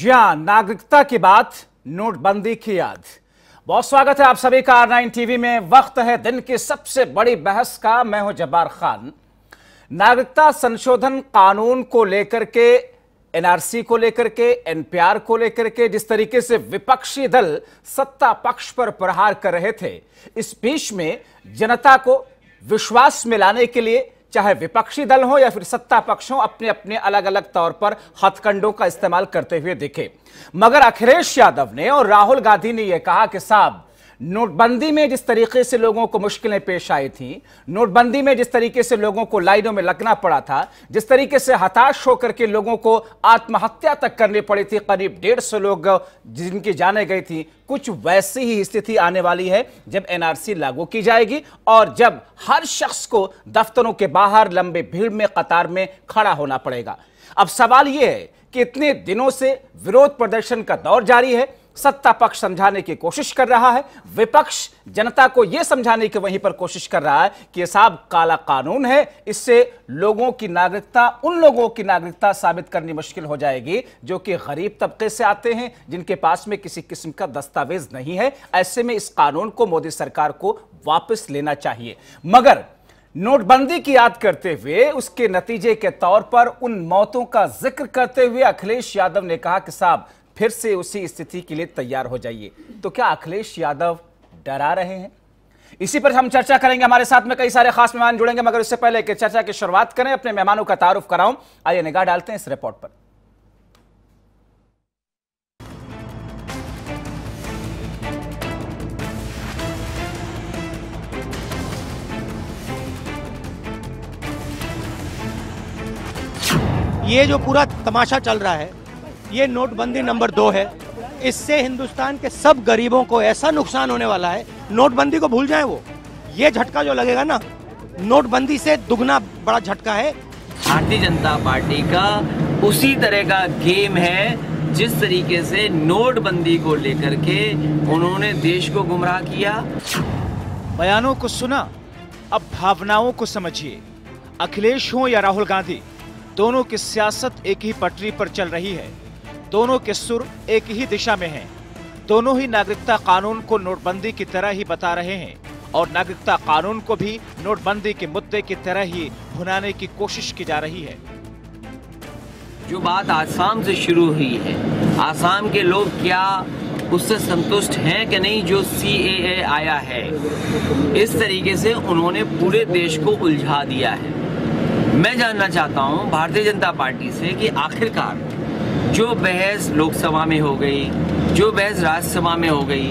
जी हाँ नागरिकता की बात नोटबंदी की याद बहुत स्वागत है आप सभी का आर नाइन टीवी में वक्त है दिन की सबसे बड़ी बहस का मैं हूं जब्बार खान नागरिकता संशोधन कानून को लेकर के एनआरसी को लेकर के एनपीआर को लेकर के जिस तरीके से विपक्षी दल सत्ता पक्ष पर प्रहार कर रहे थे इस बीच में जनता को विश्वास में लाने के लिए चाहे विपक्षी दल हो या फिर सत्ता पक्ष हो अपने अपने अलग अलग तौर पर हथकंडों का इस्तेमाल करते हुए दिखे मगर अखिलेश यादव ने और राहुल गांधी ने यह कहा कि साहब नोटबंदी में जिस तरीके से लोगों को मुश्किलें पेश आई थी नोटबंदी में जिस तरीके से लोगों को लाइनों में लगना पड़ा था जिस तरीके से हताश होकर के लोगों को आत्महत्या तक करनी पड़ी थी करीब डेढ़ सौ लोग जिनकी जाने गई थी कुछ वैसी ही स्थिति आने वाली है जब एनआरसी लागू की जाएगी और जब हर शख्स को दफ्तरों के बाहर लंबे भीड़ में कतार में खड़ा होना पड़ेगा अब सवाल यह है कि इतने दिनों से विरोध प्रदर्शन का दौर जारी है सत्ता पक्ष समझाने की कोशिश कर रहा है विपक्ष जनता को यह समझाने की वहीं पर कोशिश कर रहा है कि साहब काला कानून है इससे लोगों की नागरिकता उन लोगों की नागरिकता साबित करनी मुश्किल हो जाएगी जो कि गरीब तबके से आते हैं जिनके पास में किसी किस्म का दस्तावेज नहीं है ऐसे में इस कानून को मोदी सरकार को वापस लेना चाहिए मगर नोटबंदी की याद करते हुए उसके नतीजे के तौर पर उन मौतों का जिक्र करते हुए अखिलेश यादव ने कहा कि साहब फिर से उसी स्थिति के लिए तैयार हो जाइए तो क्या अखिलेश यादव डरा रहे हैं इसी पर हम चर्चा करेंगे हमारे साथ में कई सारे खास मेहमान जुड़ेंगे मगर उससे पहले कि चर्चा की शुरुआत करें अपने मेहमानों का तारुफ कराऊं आइए निगाह डालते हैं इस रिपोर्ट पर ये जो पूरा तमाशा चल रहा है ये नोटबंदी नंबर दो है इससे हिंदुस्तान के सब गरीबों को ऐसा नुकसान होने वाला है नोटबंदी को भूल जाए वो ये झटका जो लगेगा ना नोटबंदी से दुगना बड़ा झटका है भारतीय जनता पार्टी का उसी तरह का गेम है जिस तरीके से नोटबंदी को लेकर के उन्होंने देश को गुमराह किया बयानों को सुना अब भावनाओं को समझिए अखिलेश हो या राहुल गांधी दोनों की सियासत एक ही पटरी पर चल रही है दोनों के सुर एक ही दिशा में हैं। दोनों ही नागरिकता कानून को नोटबंदी की तरह ही बता रहे हैं और नागरिकता कानून को भी नोटबंदी के मुद्दे की तरह ही भुनाने की कोशिश की जा रही है जो बात आसाम से शुरू हुई है आसाम के लोग क्या उससे संतुष्ट हैं कि नहीं जो सी आया है इस तरीके से उन्होंने पूरे देश को उलझा दिया है मैं जानना चाहता हूं भारतीय जनता पार्टी से कि आखिरकार जो बहस लोकसभा में हो गई जो बहस राज्यसभा में हो गई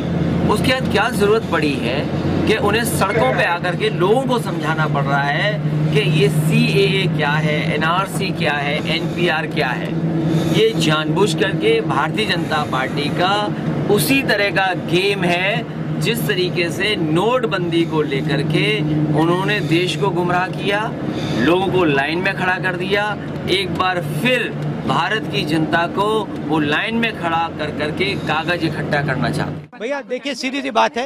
उसके बाद क्या ज़रूरत पड़ी है कि उन्हें सड़कों पे आकर के लोगों को समझाना पड़ रहा है कि ये सी क्या है सी क्या है आर क्या है ये जानबूझ करके भारतीय जनता पार्टी का उसी तरह का गेम है जिस तरीके से नोटबंदी को लेकर के उन्होंने देश को गुमराह किया लोगों को लाइन में खड़ा कर दिया एक बार फिर भारत की जनता को वो लाइन में खड़ा कर करके कागज इकट्ठा करना चाहते भैया देखिए सीधी सी बात है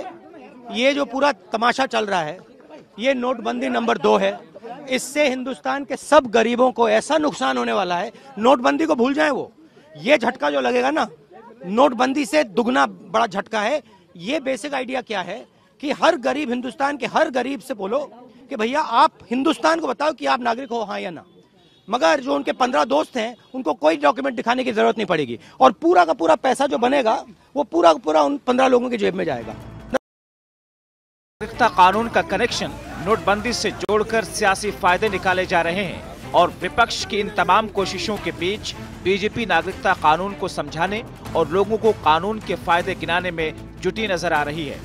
ये जो पूरा तमाशा चल रहा है ये नोटबंदी नंबर दो है इससे हिंदुस्तान के सब गरीबों को ऐसा नुकसान होने वाला है नोटबंदी को भूल जाए वो ये झटका जो लगेगा ना नोटबंदी से दुगना बड़ा झटका है ये बेसिक आइडिया क्या है कि हर गरीब हिंदुस्तान के हर गरीब से बोलो कि भैया आप हिंदुस्तान को बताओ कि आप नागरिक हो हाँ या ना मगर जो उनके पंद्रह दोस्त हैं उनको कोई डॉक्यूमेंट दिखाने की जरूरत नहीं पड़ेगी और पूरा का पूरा पैसा जो बनेगा वो पूरा का पूरा उन पंद्रह लोगों की जेब में जाएगा नागरिकता कानून का कनेक्शन नोटबंदी से जोड़कर सियासी फायदे निकाले जा रहे हैं और विपक्ष की इन तमाम कोशिशों के बीच बीजेपी नागरिकता कानून को समझाने और लोगों को कानून के फायदे गिनाने में जुटी नजर आ रही है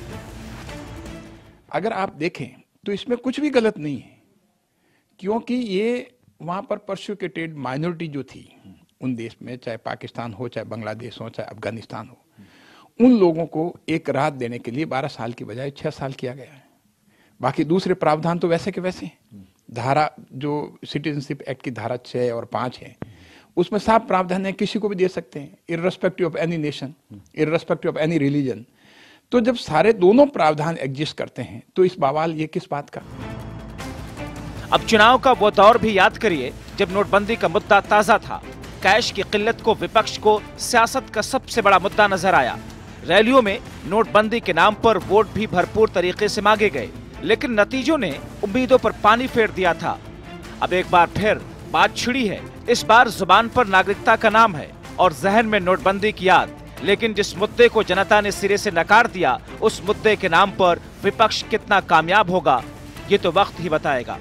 अगर आप देखें तो इसमें कुछ भी गलत नहीं है क्योंकि ये वहाँ पर परस्यूकेटेड माइनॉरिटी जो थी उन देश में चाहे पाकिस्तान हो चाहे बांग्लादेश हो चाहे अफगानिस्तान हो उन लोगों को एक राहत देने के लिए बारह साल की बजाय छः साल किया गया है बाकी दूसरे प्रावधान तो वैसे के वैसे धारा जो सिटीजनशिप एक्ट की धारा छः और पाँच है उसमें साफ प्रावधान है किसी को भी दे सकते हैं irrespective of any nation irrespective of any religion तो जब सारे दोनों प्रावधान एग्जिस्ट करते हैं तो इस बवाल ये किस बात का अब चुनाव का वो दौर भी याद करिए जब नोटबंदी का मुद्दा ताज़ा था कैश की किल्लत को विपक्ष को सियासत का सबसे बड़ा मुद्दा नजर आया रैलियों में नोटबंदी के नाम पर वोट भी भरपूर तरीके से मांगे गए लेकिन नतीजों ने उम्मीदों पर पानी फेर दिया था अब एक बार फिर बात छिड़ी है इस बार जुबान पर नागरिकता का नाम है और जहन में नोटबंदी की याद लेकिन जिस मुद्दे को जनता ने सिरे से नकार दिया उस मुद्दे के नाम पर विपक्ष कितना कामयाब होगा ये तो वक्त ही बताएगा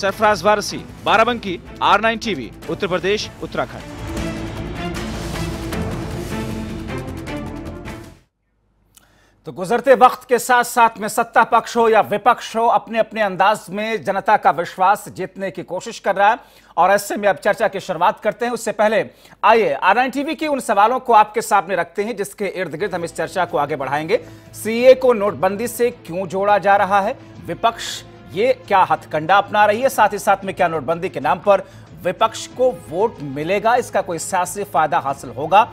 Sarfaraz Warsi Barabanki R nine TV Uttar Pradesh Uttarakhand तो गुजरते वक्त के साथ साथ में सत्ता पक्ष हो या विपक्ष हो अपने अपने अंदाज में जनता का विश्वास जीतने की कोशिश कर रहा है और ऐसे में अब चर्चा की शुरुआत करते हैं उससे पहले आइए आर टीवी के उन सवालों को आपके सामने रखते हैं जिसके इर्द गिर्द हम इस चर्चा को आगे बढ़ाएंगे सीए को नोटबंदी से क्यों जोड़ा जा रहा है विपक्ष ये क्या हथकंडा अपना रही है साथ ही साथ में क्या नोटबंदी के नाम पर विपक्ष को वोट मिलेगा इसका कोई सियासी फायदा हासिल होगा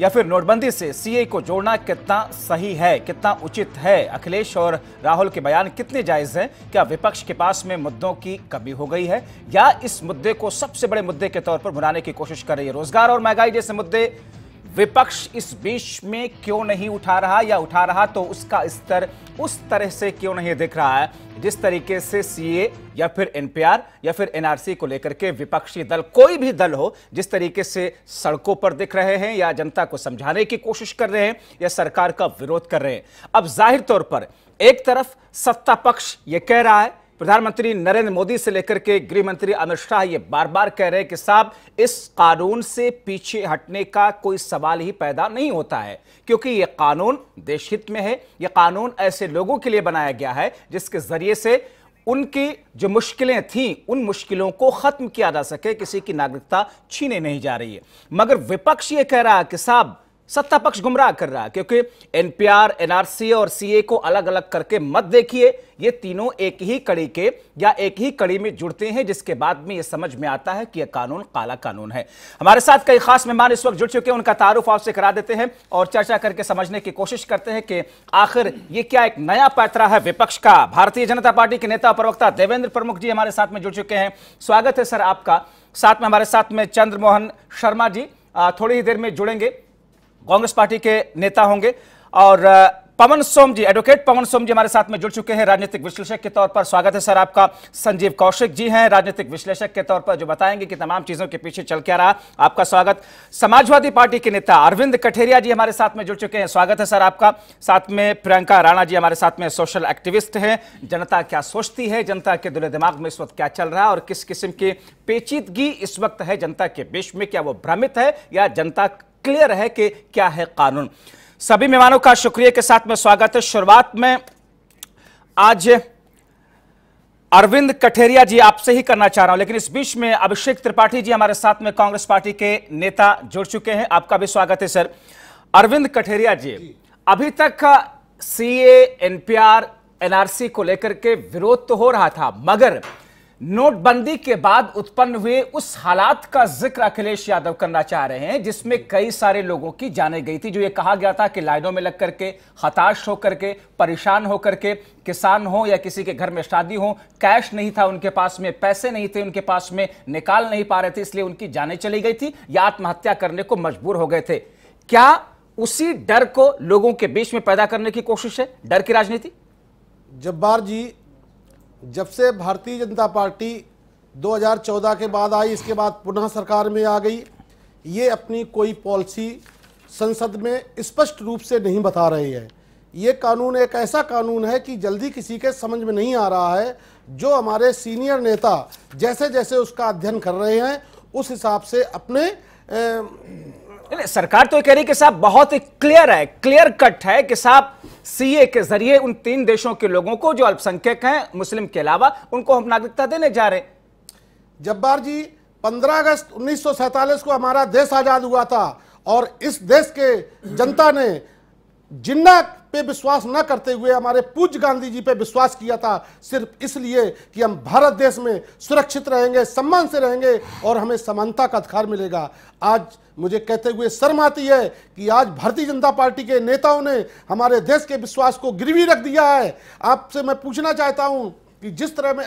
या फिर नोटबंदी से सीए को जोड़ना कितना सही है कितना उचित है अखिलेश और राहुल के बयान कितने जायज हैं क्या विपक्ष के पास में मुद्दों की कमी हो गई है या इस मुद्दे को सबसे बड़े मुद्दे के तौर पर बुलाने की कोशिश कर रही है रोजगार और महंगाई जैसे मुद्दे विपक्ष इस बीच में क्यों नहीं उठा रहा या उठा रहा तो उसका स्तर उस तरह से क्यों नहीं दिख रहा है जिस तरीके से सीए या फिर एनपीआर या फिर एनआरसी को लेकर के विपक्षी दल कोई भी दल हो जिस तरीके से सड़कों पर दिख रहे हैं या जनता को समझाने की कोशिश कर रहे हैं या सरकार का विरोध कर रहे हैं अब जाहिर तौर पर एक तरफ सत्ता पक्ष ये कह रहा है प्रधानमंत्री नरेंद्र मोदी से लेकर के गृह मंत्री अमित शाह ये बार बार कह रहे हैं कि साहब इस कानून से पीछे हटने का कोई सवाल ही पैदा नहीं होता है क्योंकि ये कानून देश हित में है ये कानून ऐसे लोगों के लिए बनाया गया है जिसके जरिए से उनकी जो मुश्किलें थीं उन मुश्किलों को ख़त्म किया जा सके किसी की नागरिकता छीने नहीं जा रही है मगर विपक्ष ये कह रहा है कि साहब सत्ता पक्ष गुमराह कर रहा है क्योंकि एनपीआर एनआरसी और सीए को अलग अलग करके मत देखिए ये तीनों एक ही कड़ी के या एक ही कड़ी में जुड़ते हैं जिसके बाद में ये समझ में आता है कि यह कानून काला कानून है हमारे साथ कई खास मेहमान इस वक्त जुड़ चुके हैं उनका तारुफ आपसे करा देते हैं और चर्चा करके समझने की कोशिश करते हैं कि आखिर ये क्या एक नया पैतरा है विपक्ष का भारतीय जनता पार्टी के नेता प्रवक्ता देवेंद्र प्रमुख जी हमारे साथ में जुड़ चुके हैं स्वागत है सर आपका साथ में हमारे साथ में चंद्रमोहन शर्मा जी थोड़ी ही देर में जुड़ेंगे कांग्रेस पार्टी के नेता होंगे और पवन सोम जी एडवोकेट पवन सोम जी हमारे साथ में जुड़ चुके हैं राजनीतिक विश्लेषक के तौर पर स्वागत है सर आपका संजीव कौशिक जी हैं राजनीतिक विश्लेषक के तौर पर जो बताएंगे कि तमाम चीजों के पीछे चल क्या रहा आपका स्वागत समाजवादी पार्टी के नेता अरविंद कठेरिया जी हमारे साथ में जुड़ चुके हैं स्वागत है सर आपका साथ में प्रियंका राणा जी हमारे साथ में सोशल एक्टिविस्ट है जनता क्या सोचती है जनता के दुले दिमाग में इस वक्त क्या चल रहा है और किस किस्म की पेचीदगी इस वक्त है जनता के बीच में क्या वो भ्रमित है या जनता क्लियर है कि क्या है कानून सभी मेहमानों का शुक्रिया के साथ में स्वागत है शुरुआत में आज अरविंद कठेरिया जी आपसे ही करना चाह रहा हूं लेकिन इस बीच में अभिषेक त्रिपाठी जी हमारे साथ में कांग्रेस पार्टी के नेता जुड़ चुके हैं आपका भी स्वागत है सर अरविंद कठेरिया जी, जी। अभी तक सीए एनपीआर एनआरसी को लेकर के विरोध तो हो रहा था मगर नोटबंदी के बाद उत्पन्न हुए उस हालात का जिक्र अखिलेश यादव करना चाह रहे हैं जिसमें कई सारे लोगों की जाने गई थी जो ये कहा गया था कि लाइनों में लग करके हताश होकर के परेशान होकर के किसान हो या किसी के घर में शादी हो कैश नहीं था उनके पास में पैसे नहीं थे उनके पास में निकाल नहीं पा रहे थे इसलिए उनकी जाने चली गई थी या आत्महत्या करने को मजबूर हो गए थे क्या उसी डर को लोगों के बीच में पैदा करने की कोशिश है डर की राजनीति जब्बार जी जब से भारतीय जनता पार्टी 2014 के बाद आई इसके बाद पुनः सरकार में आ गई ये अपनी कोई पॉलिसी संसद में स्पष्ट रूप से नहीं बता रही है ये कानून एक ऐसा कानून है कि जल्दी किसी के समझ में नहीं आ रहा है जो हमारे सीनियर नेता जैसे जैसे उसका अध्ययन कर रहे हैं उस हिसाब से अपने ए, सरकार तो कह रही कि साहब बहुत क्लियर है क्लियर कट है कि साहब सीए के जरिए उन तीन देशों के लोगों को जो अल्पसंख्यक हैं मुस्लिम के अलावा उनको हम नागरिकता देने जा रहे जब्बार जी 15 अगस्त उन्नीस को हमारा देश आज़ाद हुआ था और इस देश के जनता ने जिन्ना पे विश्वास न करते हुए हमारे पूज्य गांधी जी पे विश्वास किया था सिर्फ इसलिए कि हम भारत देश में सुरक्षित रहेंगे सम्मान से रहेंगे और हमें समानता का अधिकार मिलेगा आज मुझे कहते हुए शर्म आती है कि आज भारतीय जनता पार्टी के नेताओं ने हमारे देश के विश्वास को गिरवी रख दिया है आपसे मैं पूछना चाहता हूँ कि जिस तरह में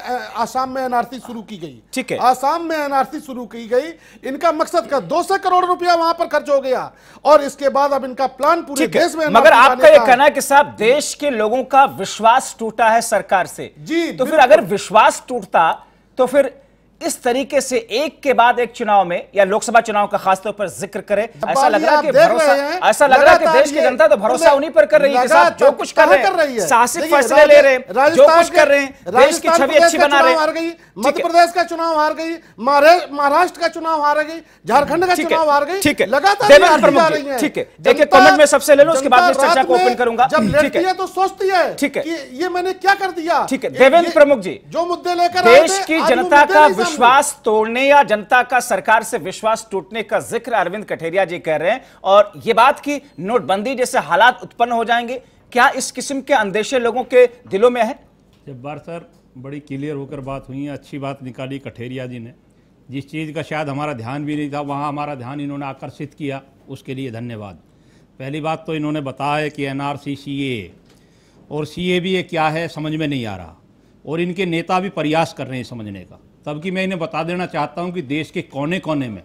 आसाम में एनआरसी शुरू की गई ठीक है आसाम में एनआरसी शुरू की गई इनका मकसद का दो सौ करोड़ रुपया वहां पर खर्च हो गया और इसके बाद अब इनका प्लान पूरे देश में मगर आपका ये कहना है कि साहब देश के लोगों का विश्वास टूटा है सरकार से जी तो फिर अगर विश्वास टूटता तो फिर इस तरीके से एक के बाद एक चुनाव में या लोकसभा चुनाव का खासतौर पर जिक्र करें ऐसा लग रहा है कि भरोसा ऐसा लग रहा है कि देश की जनता तो भरोसा उन्हीं पर कर रही है साहब जो कुछ कर रहे हैं साहसिक फैसले ले रहे हैं जो कुछ कर रहे हैं देश की छवि अच्छी बना रहे हैं मध्य प्रदेश का चुनाव हार गई महाराष्ट्र का चुनाव हार गई झारखंड का चुनाव हार गई ठीक है लगातार ठीक है देखिए कमेंट में सबसे ले लो उसके बाद चर्चा को ओपन करूंगा जब है तो सोचती है ठीक है ये मैंने क्या कर दिया ठीक है देवेंद्र प्रमुख जी जो मुद्दे लेकर देश की जनता का विश्वास तोड़ने या जनता का सरकार से विश्वास टूटने का जिक्र अरविंद कठेरिया जी कह रहे हैं और ये बात कि नोटबंदी जैसे हालात उत्पन्न हो जाएंगे क्या इस किस्म के अंदेशे लोगों के दिलों में है जब बार सर बड़ी क्लियर होकर बात हुई है अच्छी बात निकाली कठेरिया जी ने जिस चीज़ का शायद हमारा ध्यान भी नहीं था वहाँ हमारा ध्यान इन्होंने आकर्षित किया उसके लिए धन्यवाद पहली बात तो इन्होंने बताया कि एन आर सी सी ए और सी ए भी ये क्या है समझ में नहीं आ रहा और इनके नेता भी प्रयास कर रहे हैं समझने का तबकि मैं इन्हें बता देना चाहता हूं कि देश के कोने कोने में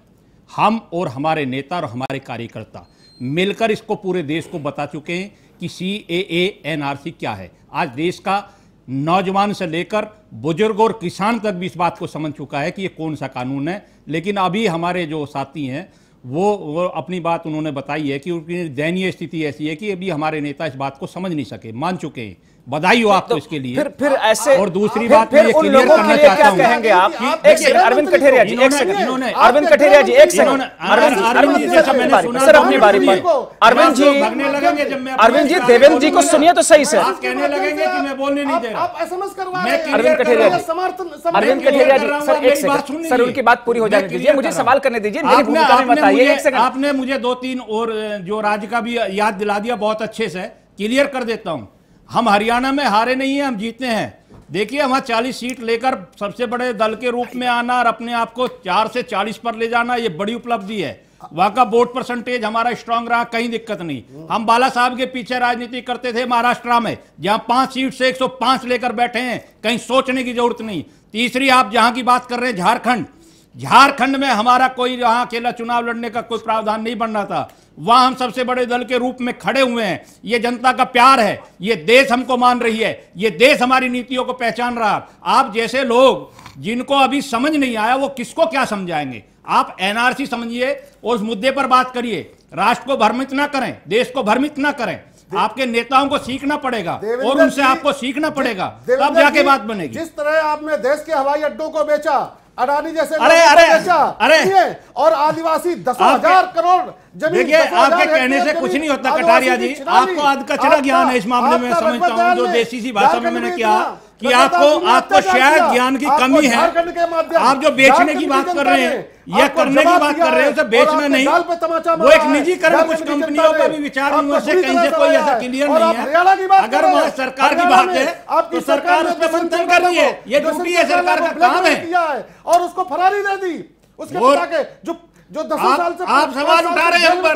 हम और हमारे नेता और हमारे कार्यकर्ता मिलकर इसको पूरे देश को बता चुके हैं कि सी ए ए एन आर सी क्या है आज देश का नौजवान से लेकर बुजुर्ग और किसान तक भी इस बात को समझ चुका है कि ये कौन सा कानून है लेकिन अभी हमारे जो साथी हैं वो, वो अपनी बात उन्होंने बताई है कि उनकी दयनीय स्थिति ऐसी है कि अभी हमारे नेता इस बात को समझ नहीं सके मान चुके हैं बधाई हो आपको तो इसके लिए फिर फिर ऐसे और दूसरी बात फिर, फिर उन लोगों के लिए क्या कहेंगे आप एक सेकंड अरविंद कठेरिया जी एक सेकंड अरविंद कठेरिया जी एक सेकंड सर अपनी बारी पर अरविंद जी अरविंद जी देवेंद्र जी को सुनिए तो सही सर कहने लगेंगे कि मैं बोलने नहीं दे रहा अरविंद कठेरिया जी अरविंद कठेरिया जी सर एक सेकंड सर उनकी बात पूरी हो जाने दीजिए मुझे सवाल करने दीजिए मेरी भूमिका में बताइए एक सेकंड आपने मुझे दो तीन और जो राज्य का भी याद दिला दिया बहुत अच्छे से क्लियर कर देता हूँ हम हरियाणा में हारे नहीं है हम जीते हैं देखिए हम चालीस सीट लेकर सबसे बड़े दल के रूप में आना और अपने आप को चार से चालीस पर ले जाना ये बड़ी उपलब्धि है वहां का वोट परसेंटेज हमारा स्ट्रांग रहा कहीं दिक्कत नहीं हम बाला साहब के पीछे राजनीति करते थे महाराष्ट्र में जहां पांच सीट से 105 लेकर बैठे हैं कहीं सोचने की जरूरत नहीं तीसरी आप जहां की बात कर रहे हैं झारखंड झारखंड में हमारा कोई यहाँ अकेला चुनाव लड़ने का कोई प्रावधान नहीं बन रहा था वहां हम सबसे बड़े दल के रूप में खड़े हुए हैं ये जनता का प्यार है ये देश हमको मान रही है ये देश हमारी नीतियों को पहचान रहा आप जैसे लोग जिनको अभी समझ नहीं आया वो किसको क्या समझाएंगे आप एनआरसी समझिए और उस मुद्दे पर बात करिए राष्ट्र को भ्रमित ना करें देश को भ्रमित ना करें आपके नेताओं को सीखना पड़ेगा और उनसे आपको सीखना पड़ेगा तब जाके बात बनेगी जिस तरह आपने देश के हवाई अड्डों को बेचा अडानी जैसे अरे अरे अरे और आदिवासी दस हजार करोड़ देखिए आपके कहने से कुछ नहीं होता कटारिया जी आपको आध कचरा ज्ञान है इस मामले में समझता हूँ जो देसी सी भाषा में मैंने किया कि आपको आपको शायद ज्ञान की कमी है आप जो बेचने की बात कर रहे हैं या करने की बात कर रहे हैं उसे बेचना नहीं वो एक निजी निजीकरण कुछ कंपनियों पर भी विचार उनसे कहीं से कोई ऐसा क्लियर नहीं है अगर वह सरकार की बात है तो सरकार उस पर मंथन कर रही है ये ड्यूटी है सरकार का काम है और उसको फरारी दे दी उसके के जो जो दस साल से आप सवाल उठा रहे हैं ऊपर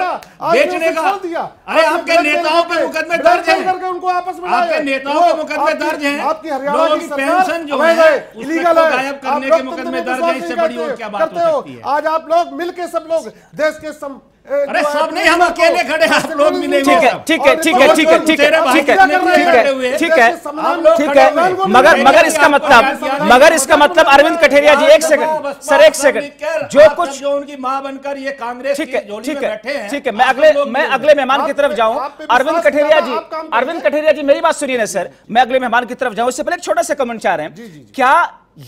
बेचने का अरे आपके नेताओं पे मुकदमे दर्ज हैं करके उनको आपस में आपके नेताओं पे तो मुकदमे दर्ज हैं आपकी हरियाणा की पेंशन जो है इलीगल है गायब करने के तो मुकदमे दर्ज हैं इससे बड़ी और क्या बात हो सकती है आज आप लोग मिलके सब लोग देश के अरे सब नहीं हम अकेले खड़े हाथ लोग मिले ठीक है ठीक है ठीक है ठीक है ठीक है ठीक है ठीक है ठीक है मगर मगर इसका मतलब मगर इसका मतलब अरविंद कठेरिया जी एक सेकंड सर एक सेकंड जो कुछ जो उनकी माँ बनकर ये कांग्रेस ठीक है ठीक है ठीक है मैं अगले मैं अगले मेहमान की तरफ जाऊँ अरविंद कठेरिया जी अरविंद कठेरिया जी मेरी बात सुनिए ना सर मैं अगले मेहमान की तरफ जाऊँ इससे पहले छोटा सा कमेंट चाह रहे हैं क्या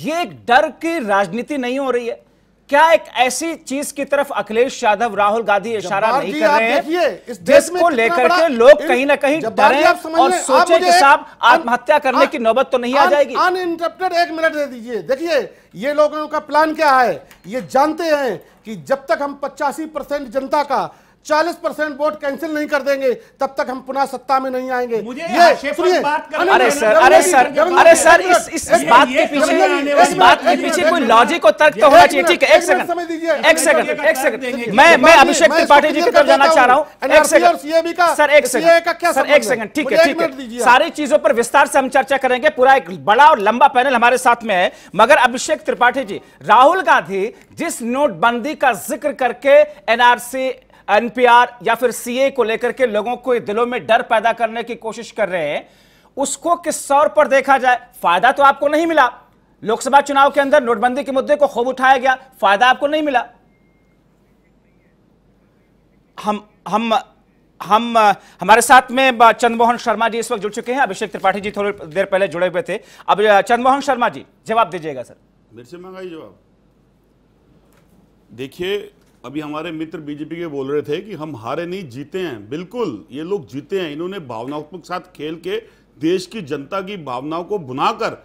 ये डर की राजनीति नहीं हो रही है क्या एक ऐसी चीज की तरफ अखिलेश यादव राहुल गांधी इशारा नहीं कर रहे हैं जिसको लेकर के लोग कहीं ना कहीं डरे और सोचे कि साहब आत्महत्या करने की नौबत तो नहीं आ जाएगी अनइंटरप्टेड एक मिनट दे दीजिए देखिए ये लोगों का प्लान क्या है ये जानते हैं कि जब तक हम पचासी परसेंट जनता का 40 परसेंट वोट कैंसिल नहीं कर देंगे तब तक हम पुनः सत्ता में नहीं आएंगे ये सुनिए अरे सर अरे सर अरे सर इस इस बात के पीछे इस बात के पीछे कोई लॉजिक और तर्क तो होना चाहिए ठीक है एक सेकंड एक सेकंड एक सेकंड मैं मैं अभिषेक त्रिपाठी जी की तरफ जाना चाह रहा हूँ एक सेकंड सर एक सेकंड सर एक सेकंड ठीक है ठीक है सारी चीजों पर विस्तार से हम चर्चा करेंगे पूरा एक बड़ा और लंबा पैनल हमारे साथ में है मगर अभिषेक त्रिपाठी जी राहुल गांधी जिस नोटबंदी का जिक्र करके एनआरसी एनपीआर या फिर सीए को लेकर के लोगों को दिलों में डर पैदा करने की कोशिश कर रहे हैं उसको किस तौर पर देखा जाए फायदा तो आपको नहीं मिला लोकसभा चुनाव के अंदर नोटबंदी के मुद्दे को खूब उठाया गया फायदा आपको नहीं मिला हम हम हम हमारे साथ में चंद्रमोहन शर्मा जी इस वक्त जुड़ चुके हैं अभिषेक त्रिपाठी जी थोड़ी देर पहले जुड़े हुए थे अब चंद्रमोहन शर्मा जी जवाब दीजिएगा सर मेरे से मंगाई जवाब देखिए अभी हमारे मित्र बीजेपी के बोल रहे थे कि हम हारे नहीं जीते हैं बिल्कुल ये लोग जीते हैं इन्होंने भावनात्मक साथ खेल के देश की जनता की भावनाओं को बुनाकर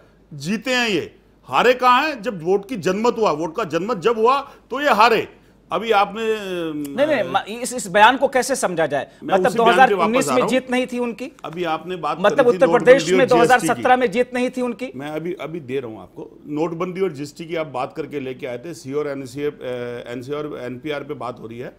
जीते हैं ये हारे कहाँ हैं जब वोट की जनमत हुआ वोट का जनमत जब हुआ तो ये हारे अभी आपने नहीं नहीं इस इस बयान को कैसे समझा जाए मतलब 2019 में जीत नहीं थी उनकी अभी आपने बात मतलब उत्तर प्रदेश में 2017 में जीत नहीं थी उनकी मैं अभी अभी दे रहा हूँ आपको नोटबंदी और जीएसटी की आप बात करके लेके आए थे सी एनसीए एनसीआर एनपीआर पे बात हो रही है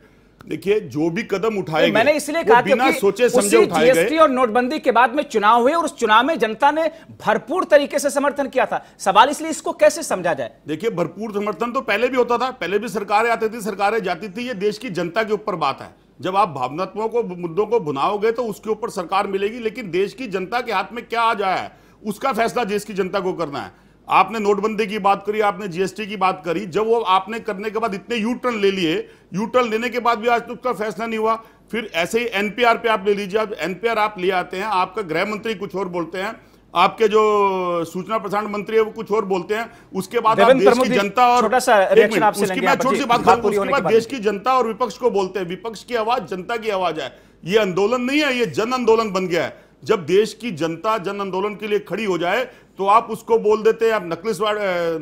देखिए जो भी कदम उठाए मैंने इसलिए कहा बिना सोचे समझे उठाए गए और नोटबंदी के बाद में चुनाव हुए और उस चुनाव में जनता ने भरपूर तरीके से समर्थन किया था सवाल इसलिए इसको कैसे समझा जाए देखिए भरपूर समर्थन तो पहले भी होता था पहले भी सरकारें आती थी सरकारें जाती थी ये देश की जनता के ऊपर बात है जब आप भावनात्मकों को मुद्दों को भुनाओगे तो उसके ऊपर सरकार मिलेगी लेकिन देश की जनता के हाथ में क्या आ जाए उसका फैसला देश की जनता को करना है आपने नोटबंदी की बात करी आपने जीएसटी की बात करी जब वो आपने करने के बाद इतने यू टर्न ले लिए यू टर्न लेने के बाद भी आज तक तो का फैसला नहीं हुआ फिर ऐसे ही एनपीआर पे आप ले लीजिए आप एनपीआर आप ले आते हैं आपका गृह मंत्री कुछ और बोलते हैं आपके जो सूचना प्रसारण मंत्री है वो कुछ और बोलते हैं उसके बाद आप देश की जनता और उसकी मैं छोटी सी बात उसके बाद देश की जनता और विपक्ष को बोलते हैं विपक्ष की आवाज जनता की आवाज है ये आंदोलन नहीं है ये जन आंदोलन बन गया है जब देश की जनता जन आंदोलन के लिए खड़ी हो जाए तो आप उसको बोल देते आप नक्सलवाद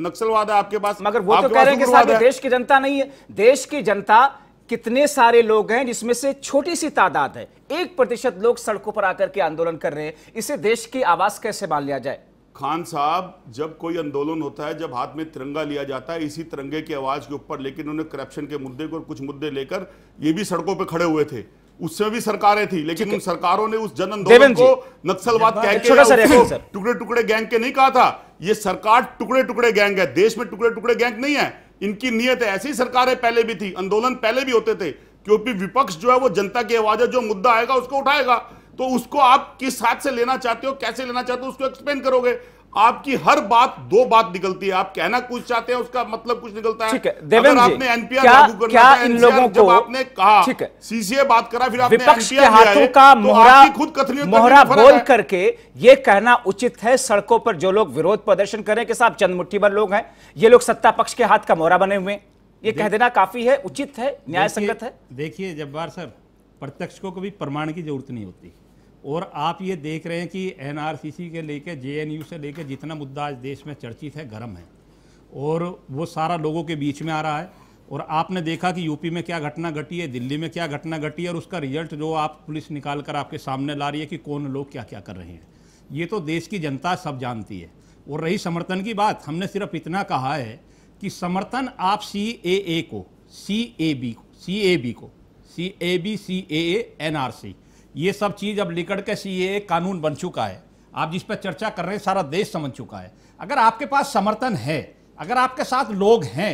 नक्सलवाद है आपके पास मगर वो तो कह रहे हैं कि देश की जनता नहीं है देश की जनता कितने सारे लोग हैं जिसमें से छोटी सी तादाद है एक प्रतिशत लोग सड़कों पर आकर के आंदोलन कर रहे हैं इसे देश की आवाज कैसे मान लिया जाए खान साहब जब कोई आंदोलन होता है जब हाथ में तिरंगा लिया जाता है इसी तिरंगे की आवाज़ के ऊपर लेकिन उन्होंने करप्शन के मुद्दे को कुछ मुद्दे लेकर ये भी सड़कों पर खड़े हुए थे उससे भी सरकारें थी लेकिन उन सरकारों ने उस जन आंदोलन को नक्सलवाद कह तो के टुकड़े टुकड़े गैंग के नहीं कहा था ये सरकार टुकड़े टुकड़े गैंग है देश में टुकड़े टुकड़े गैंग नहीं है इनकी नियत है ऐसी सरकारें पहले भी थी आंदोलन पहले भी होते थे क्योंकि विपक्ष जो है वो जनता की आवाज है जो मुद्दा आएगा उसको उठाएगा तो उसको आप किस हाथ से लेना चाहते हो कैसे लेना चाहते हो उसको एक्सप्लेन करोगे आपकी हर बात दो बात निकलती है आप कहना कुछ चाहते हैं उसका मतलब कुछ निकलता है ठीक है अगर आपने एनपीआर लागू करना क्या इन लोगों को आपने कहा ठीक है सीसीए बात करा फिर आपने विपक्ष के हाथों का तो मोहरा तो खुद कथनी मोहरा बोल करके ये कहना उचित है सड़कों पर जो लोग विरोध प्रदर्शन करें कि साहब चंद मुठ्ठी भर लोग हैं ये लोग सत्ता पक्ष के हाथ का मोहरा बने हुए ये कह देना काफी है उचित है न्याय संगत है देखिए जब्बार सर प्रत्यक्ष को कभी प्रमाण की जरूरत नहीं होती और आप ये देख रहे हैं कि एनआरसीसी के लेके जेएनयू से लेके जितना मुद्दा आज देश में चर्चित है गर्म है और वो सारा लोगों के बीच में आ रहा है और आपने देखा कि यूपी में क्या घटना घटी है दिल्ली में क्या घटना घटी है और उसका रिजल्ट जो आप पुलिस निकाल कर आपके सामने ला रही है कि कौन लोग क्या क्या कर रहे हैं ये तो देश की जनता सब जानती है और रही समर्थन की बात हमने सिर्फ इतना कहा है कि समर्थन आप सी ए ए को सी ए बी को सी ए बी को C A B C A N R C ये सब चीज़ अब लेकर के सी एक कानून बन चुका है आप जिस पर चर्चा कर रहे हैं सारा देश समझ चुका है अगर आपके पास समर्थन है अगर आपके साथ लोग हैं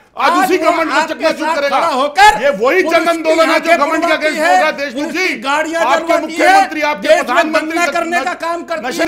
आज उसी घमंड का चक्कर शुरू करेगा होकर ये वही जन आंदोलन है जो घमंड का गेस्ट होगा देश जी गाड़ियां आपके मुख्यमंत्री आपके प्रधानमंत्री करने का काम करती है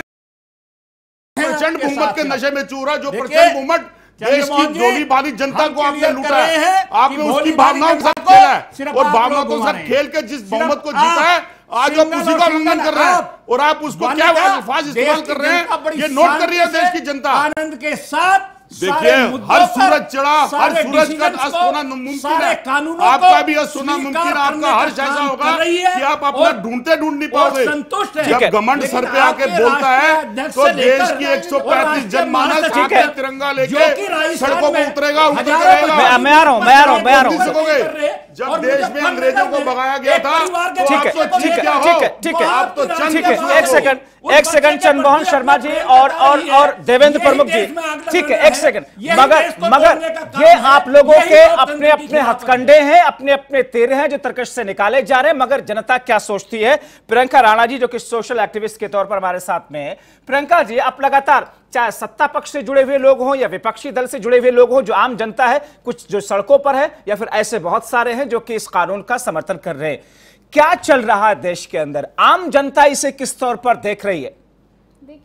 प्रचंड बहुमत के नशे में चूरा जो प्रचंड बहुमत देश की गोली बारी जनता को आपने लूटा है आपने उसकी भावनाओं के साथ खेला है और भावनाओं के साथ खेल के जिस बहुमत को जीता है आज आप उसी का उल्लंघन कर रहे हैं और आप उसको क्या अल्फाज इस्तेमाल कर रहे हैं ये नोट कर रही है देश की जनता आनंद के साथ देखिए हर सूरज चढ़ा हर सूरज का अस्त मुमकिन है कानूनों आपका भी सोना होना मुमकिन आपका हर ऐसा होगा कि आप अपना ढूंढते ढूंढ नहीं पाओगे संतुष्ट जब घमंड सर पे आके बोलता है तो देश की एक सौ पैंतीस जनमानस तिरंगा लेके सड़कों पर उतरेगा उतरेगा मैं आ जब देश में अंग्रेजों को भगाया गया था तो ठीक है ठीक है ठीक है ठीक है आप तो ठीक है एक सेकंड एक सेकंड चंद्रमोहन शर्मा जी और और और देवेंद्र प्रमुख जी ठीक है एक सेकंड मगर मगर ये आप लोगों के अपने अपने हथकंडे हैं अपने अपने तेर हैं जो तर्कश से निकाले जा रहे हैं मगर जनता क्या सोचती है प्रियंका राणा जी जो कि सोशल एक्टिविस्ट के तौर पर हमारे साथ में है प्रियंका जी आप लगातार चाहे सत्ता पक्ष से जुड़े हुए लोग हों या विपक्षी दल से जुड़े हुए लोग हों जो आम जनता है कुछ जो सड़कों पर है या फिर ऐसे बहुत सारे हैं जो कि इस कानून का समर्थन कर रहे हैं क्या चल रहा है देश के अंदर आम जनता इसे किस तौर पर देख रही है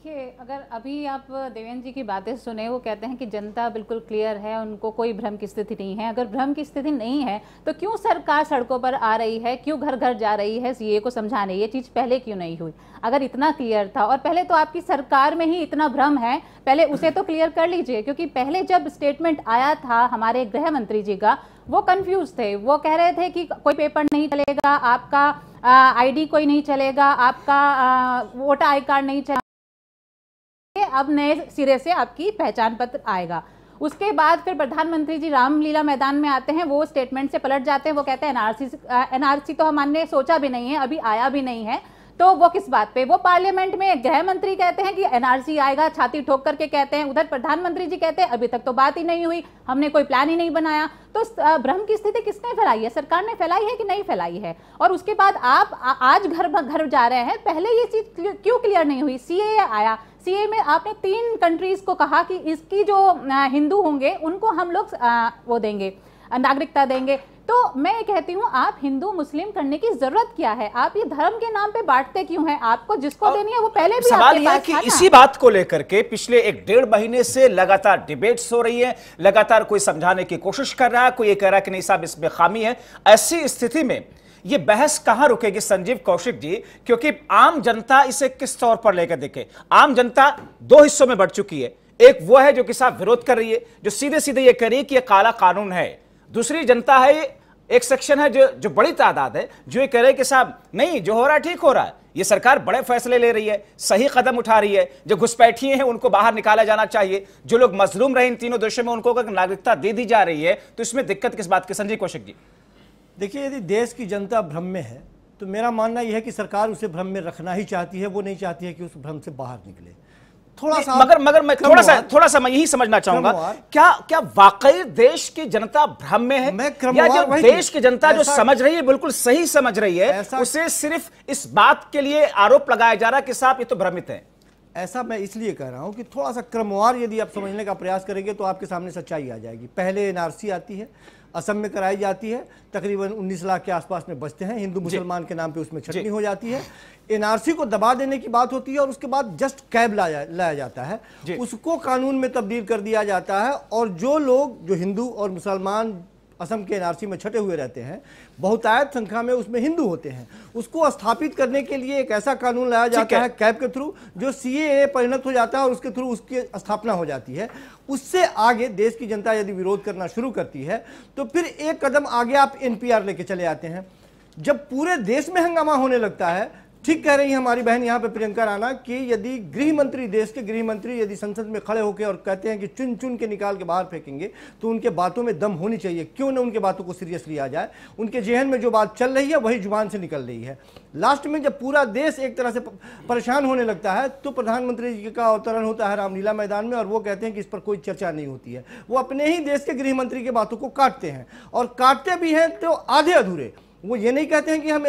देखिए अगर अभी आप देवेंद्र जी की बातें सुने वो कहते हैं कि जनता बिल्कुल क्लियर है उनको कोई भ्रम की स्थिति नहीं है अगर भ्रम की स्थिति नहीं है तो क्यों सरकार सड़कों पर आ रही है क्यों घर घर जा रही है सीए को समझाने ये चीज़ पहले क्यों नहीं हुई अगर इतना क्लियर था और पहले तो आपकी सरकार में ही इतना भ्रम है पहले उसे तो क्लियर कर लीजिए क्योंकि पहले जब स्टेटमेंट आया था हमारे गृह मंत्री जी का वो कंफ्यूज थे वो कह रहे थे कि कोई पेपर नहीं चलेगा आपका आईडी कोई नहीं चलेगा आपका वोटर आई कार्ड नहीं चलेगा अब नए सिरे से आपकी पहचान पत्र आएगा उसके बाद फिर प्रधानमंत्री जी रामलीला मैदान में आते हैं वो स्टेटमेंट से पलट जाते हैं वो कहते हैं एनआरसी एनआरसी तो हमारे सोचा भी नहीं है अभी आया भी नहीं है तो वो किस बात पे वो पार्लियामेंट में गृह मंत्री कहते हैं कि एनआरसी आएगा छाती ठोक करके कहते हैं उधर प्रधानमंत्री जी कहते हैं अभी तक तो बात ही नहीं हुई हमने कोई प्लान ही नहीं बनाया तो भ्रम की स्थिति किसने फैलाई है सरकार ने फैलाई है कि नहीं फैलाई है और उसके बाद आप आ, आज घर घर जा रहे हैं पहले ये चीज क्यों क्लियर नहीं हुई सी आया सीए में आपने तीन कंट्रीज को कहा कि इसकी जो हिंदू होंगे उनको हम लोग वो देंगे नागरिकता देंगे तो मैं ये कहती हूँ आप हिंदू मुस्लिम करने की जरूरत क्या है आप ये धर्म के नाम पे बांटते क्यों हैं आपको जिसको देनी है वो पहले भी सवाल पास कि इसी बात को लेकर के पिछले एक डेढ़ महीने से लगातार डिबेट्स हो रही है लगातार कोई समझाने की कोशिश कर रहा है कोई ये कह रहा है कि नहीं साहब इसमें खामी है ऐसी स्थिति में ये बहस कहां रुकेगी संजीव कौशिक जी क्योंकि आम जनता इसे किस तौर पर लेकर देखे आम जनता दो हिस्सों में बढ़ चुकी है एक वो है जो कि साहब विरोध कर रही है जो सीधे सीधे ये कह रही है कि ये काला कानून है दूसरी जनता है एक सेक्शन है जो जो बड़ी तादाद है जो ये कह रहे कि साहब नहीं जो हो रहा है ठीक हो रहा है ये सरकार बड़े फैसले ले रही है सही कदम उठा रही है जो घुसपैठिए हैं उनको बाहर निकाला जाना चाहिए जो लोग मजलूम रहे इन तीनों देशों में उनको अगर नागरिकता दे दी जा रही है तो इसमें दिक्कत किस बात की संजय कौशिक जी देखिए यदि देश की जनता भ्रम में है तो मेरा मानना यह है कि सरकार उसे भ्रम में रखना ही चाहती है वो नहीं चाहती है कि उस भ्रम से बाहर निकले थोड़ा सा मगर मगर मैं थोड़ा सा थोड़ा सा मैं यही समझना चाहूंगा क्या क्या वाकई देश की जनता भ्रम में है या जो देश की जनता जो समझ रही है बिल्कुल सही समझ रही है उसे सिर्फ इस बात के लिए आरोप लगाया जा रहा है कि साहब ये तो भ्रमित है ऐसा मैं इसलिए कह रहा हूं कि थोड़ा सा क्रमवार यदि आप समझने का प्रयास करेंगे तो आपके सामने सच्चाई आ जाएगी पहले एनआरसी आती है असम में कराई जाती है तकरीबन 19 लाख के आसपास में बचते हैं हिंदू मुसलमान के नाम पे उसमें छटनी हो जाती है एनआरसी को दबा देने की बात होती है और उसके बाद जस्ट कैब लाया लाया जाता है उसको कानून में तब्दील कर दिया जाता है और जो लोग जो हिंदू और मुसलमान असम के एनआरसी में छटे हुए रहते हैं बहुतायत संख्या में उसमें हिंदू होते हैं उसको स्थापित करने के लिए एक ऐसा कानून लाया जाता है कैब के थ्रू जो सी परिणत हो जाता है और उसके थ्रू उसकी स्थापना हो जाती है उससे आगे देश की जनता यदि विरोध करना शुरू करती है तो फिर एक कदम आगे आप एनपीआर लेके चले आते हैं जब पूरे देश में हंगामा होने लगता है ठीक कह रही है हमारी बहन यहाँ पे प्रियंका राणा कि यदि गृह मंत्री देश के गृह मंत्री यदि संसद में खड़े होकर और कहते हैं कि चुन चुन के निकाल के बाहर फेंकेंगे तो उनके बातों में दम होनी चाहिए क्यों ना उनके बातों को सीरियस लिया जाए उनके जहन में जो बात चल रही है वही जुबान से निकल रही है लास्ट में जब पूरा देश एक तरह से परेशान होने लगता है तो प्रधानमंत्री जी का अवतरण होता है रामलीला मैदान में और वो कहते हैं कि इस पर कोई चर्चा नहीं होती है वो अपने ही देश के गृह मंत्री के बातों को काटते हैं और काटते भी हैं तो आधे अधूरे वो ये नहीं कहते हैं कि हम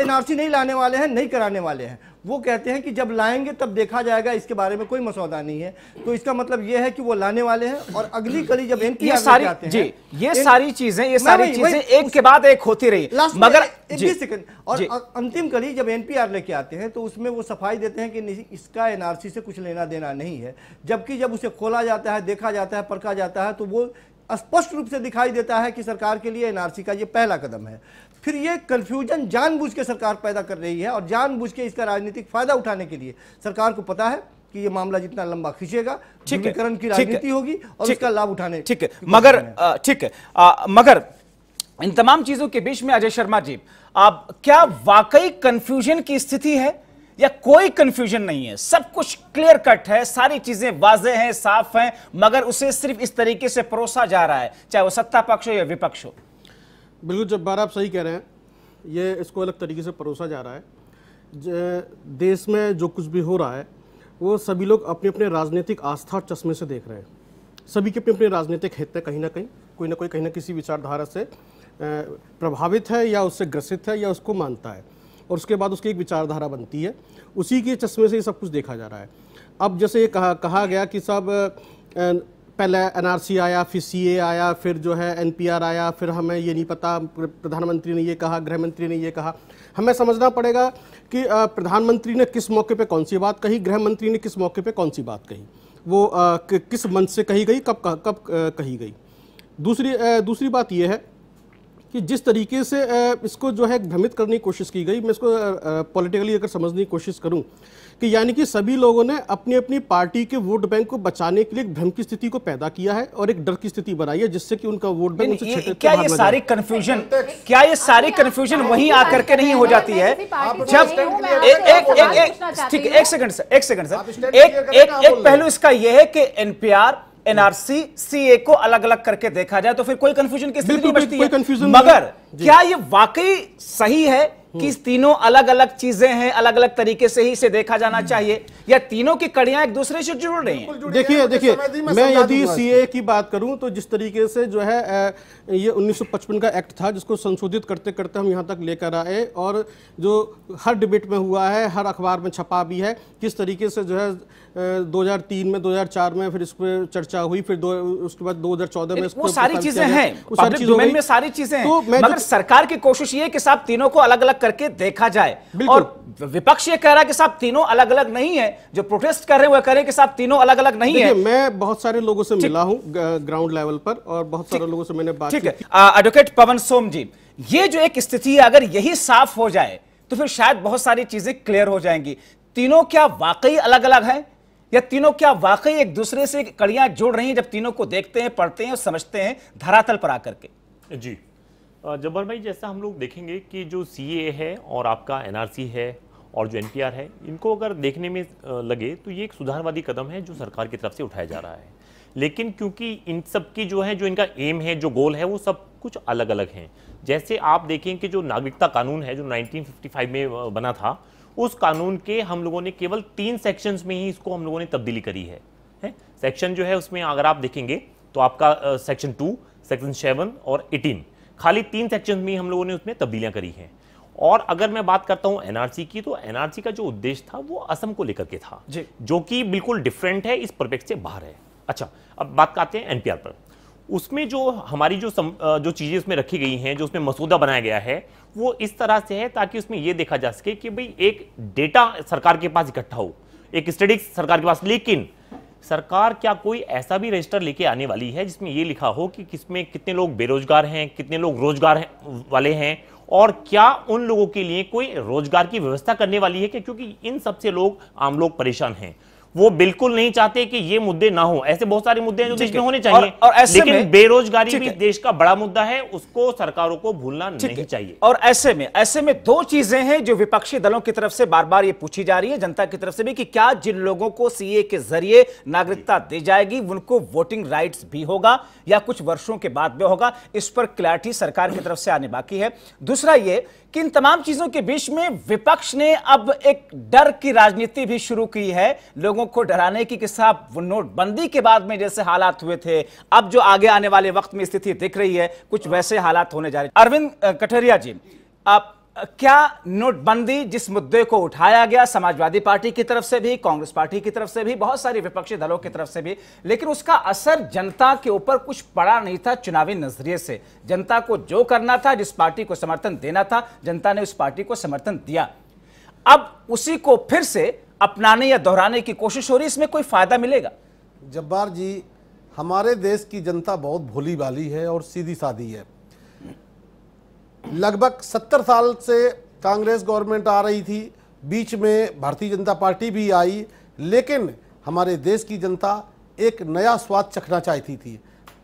एनआरसी नहीं लाने वाले हैं नहीं कराने वाले हैं वो कहते हैं कि जब लाएंगे तब देखा जाएगा इसके बारे में कोई मसौदा नहीं है तो इसका मतलब ये है कि वो लाने वाले हैं और अगली कड़ी जब एन ये सारी हैं, जी ये इन... सारी चीजें ये सारी चीजें एक के बाद एक होती रही मगर बीस सेकंड और अंतिम कड़ी जब एनपीआर लेके आते हैं तो उसमें वो सफाई देते हैं कि इसका एनआरसी से कुछ लेना देना नहीं है जबकि जब उसे खोला जाता है देखा जाता है परखा जाता है तो वो स्पष्ट रूप से दिखाई देता है कि सरकार के लिए एनआरसी का ये पहला कदम है फिर ये कन्फ्यूजन जानबूझ के सरकार पैदा कर रही है और जानबूझ के इसका राजनीतिक फायदा उठाने के लिए सरकार को पता है कि ये मामला जितना लंबा खींचेगा ठीकरण की राजनीति होगी और इसका लाभ उठाने ठीक है मगर ठीक है मगर इन तमाम चीजों के बीच में अजय शर्मा जी आप क्या वाकई कंफ्यूजन की स्थिति है या कोई कंफ्यूजन नहीं है सब कुछ क्लियर कट है सारी चीजें वाजे हैं साफ हैं मगर उसे सिर्फ इस तरीके से परोसा जा रहा है चाहे वो सत्ता पक्ष हो या विपक्ष हो बिल्कुल जब बार आप सही कह रहे हैं ये इसको अलग तरीके से परोसा जा रहा है देश में जो कुछ भी हो रहा है वो सभी लोग अपने अपने राजनीतिक आस्था और चश्मे से देख रहे हैं सभी के अपने अपने राजनीतिक हित हैं कहीं ना कहीं कोई ना कोई कहीं ना किसी विचारधारा से प्रभावित है या उससे ग्रसित है या उसको मानता है और उसके बाद उसकी एक विचारधारा बनती है उसी के चश्मे से ये सब कुछ देखा जा रहा है अब जैसे ये कहा कहा गया कि सब पहले एनआरसी आया फिर सीए आया फिर जो है एनपीआर आया फिर हमें ये नहीं पता प्रधानमंत्री ने ये कहा गृह मंत्री ने ये कहा हमें समझना पड़ेगा कि प्रधानमंत्री ने किस मौके पे कौन सी बात कही गृह मंत्री ने किस मौके पे कौन सी बात कही वो किस मंच से कही गई कब कब, कही गई दूसरी दूसरी बात यह है कि जिस तरीके से इसको जो है भ्रमित करने की कोशिश की गई मैं इसको पॉलिटिकली अगर समझने की कोशिश करूँ कि यानी कि सभी लोगों ने अपनी अपनी पार्टी के वोट बैंक को बचाने के लिए भ्रम की स्थिति को पैदा किया है और एक डर की स्थिति बनाई है जिससे कि उनका वोट बैंक उनसे क्या ये सारी कंफ्यूजन क्या ये सारी कंफ्यूजन वहीं आकर के नहीं हो जाती है जब ठीक एक सेकंड सर एक सेकंड सर एक एक पहलू इसका यह है कि एनपीआर एनआरसी सीए को अलग अलग करके देखा जाए तो फिर कोई कंफ्यूजन की स्थिति नहीं बचती है मगर क्या ये वाकई सही है हम्म। कि तीनों अलग अलग चीजें हैं अलग अलग तरीके से ही इसे देखा जाना हम्म। चाहिए या तीनों की कड़ियां एक दूसरे से जुड़ रही हैं देखिए देखिए मैं यदि सीए की बात करूं तो जिस तरीके से जो है ये 1955 का एक्ट था जिसको संशोधित करते करते हम यहाँ तक लेकर आए और जो हर डिबेट में हुआ है हर अखबार में छपा भी है किस तरीके से जो है 2003 में 2004 में फिर इस पर चर्चा हुई फिर उसके बाद 2014 में वो सारी चीजें हैं सारी चीजें तो मैं सरकार की कोशिश ये कि साहब तीनों को अलग अलग करके देखा जाए और विपक्ष ये कह रहा है कि साहब तीनों अलग अलग नहीं है जो प्रोटेस्ट कर रहे हैं वो कह रहे हैं कि साहब तीनों अलग अलग नहीं है मैं बहुत सारे लोगों से मिला हूँ ग्राउंड लेवल पर और बहुत सारे लोगों से मैंने ठीक है एडवोकेट पवन सोम जी ये जो एक स्थिति है अगर यही साफ हो जाए तो फिर शायद बहुत सारी चीजें क्लियर हो जाएंगी तीनों क्या वाकई अलग अलग हैं या तीनों क्या वाकई एक दूसरे से कड़ियां जोड़ रही हैं जब तीनों को देखते हैं पढ़ते हैं और समझते हैं धरातल पर आकर के जी जब्बर भाई जैसा हम लोग देखेंगे कि जो सी है और आपका एन है और जो एन है इनको अगर देखने में लगे तो ये एक सुधारवादी कदम है जो सरकार की तरफ से उठाया जा रहा है लेकिन क्योंकि इन सब की जो है जो इनका एम है जो गोल है वो सब कुछ अलग अलग हैं जैसे आप देखें कि जो नागरिकता कानून है जो 1955 में बना था उस कानून के हम लोगों ने केवल तीन सेक्शंस में ही इसको हम लोगों ने तब्दीली करी है, है? सेक्शन जो है उसमें अगर आप देखेंगे तो आपका सेक्शन टू सेक्शन सेवन और एटीन खाली तीन सेक्शन में हम लोगों ने उसमें तब्दीलियां करी हैं और अगर मैं बात करता हूं एनआरसी की तो एनआरसी का जो उद्देश्य था वो असम को लेकर के था जो कि बिल्कुल डिफरेंट है इस परपेक्ट से बाहर है अच्छा अब बात करते हैं एनपीआर पर उसमें जो हमारी जो सम, जो चीज़ें उसमें रखी गई हैं जो उसमें मसूदा बनाया गया है वो इस तरह से है ताकि उसमें ये देखा जा सके कि भाई एक डेटा सरकार के पास इकट्ठा हो एक स्टडी सरकार के पास लेकिन सरकार क्या कोई ऐसा भी रजिस्टर लेके आने वाली है जिसमें ये लिखा हो कि किसमें कितने लोग बेरोजगार हैं कितने लोग रोजगार वाले हैं और क्या उन लोगों के लिए कोई रोजगार की व्यवस्था करने वाली है क्योंकि इन सबसे लोग आम लोग परेशान हैं वो बिल्कुल नहीं चाहते कि ये मुद्दे ना हो ऐसे बहुत सारे मुद्दे हैं जो देश में होने चाहिए और, और ऐसे लेकिन में, बेरोजगारी भी देश का बड़ा मुद्दा है उसको सरकारों को भूलना नहीं चाहिए और ऐसे में ऐसे में दो चीजें हैं जो विपक्षी दलों की तरफ से बार बार ये पूछी जा रही है जनता की तरफ से भी कि क्या जिन लोगों को सीए के जरिए नागरिकता दी जाएगी उनको वोटिंग राइट भी होगा या कुछ वर्षों के बाद भी होगा इस पर क्लैरिटी सरकार की तरफ से आने बाकी है दूसरा ये कि इन तमाम चीजों के बीच में विपक्ष ने अब एक डर की राजनीति भी शुरू की है लोगों को डराने की कि साहब वो नोटबंदी के बाद में जैसे हालात हुए थे अब जो आगे आने वाले वक्त में स्थिति दिख रही है कुछ वैसे हालात होने जा रहे अरविंद कठेरिया जी आप क्या नोटबंदी जिस मुद्दे को उठाया गया समाजवादी पार्टी की तरफ से भी कांग्रेस पार्टी की तरफ से भी बहुत सारी विपक्षी दलों की तरफ से भी लेकिन उसका असर जनता के ऊपर कुछ पड़ा नहीं था चुनावी नजरिए से जनता को जो करना था जिस पार्टी को समर्थन देना था जनता ने उस पार्टी को समर्थन दिया अब उसी को फिर से अपनाने या दोहराने की कोशिश हो रही इसमें कोई फायदा मिलेगा जब्बार जी हमारे देश की जनता बहुत भोली भाली है और सीधी सादी है लगभग सत्तर साल से कांग्रेस गवर्नमेंट आ रही थी बीच में भारतीय जनता पार्टी भी आई लेकिन हमारे देश की जनता एक नया स्वाद चखना चाहती थी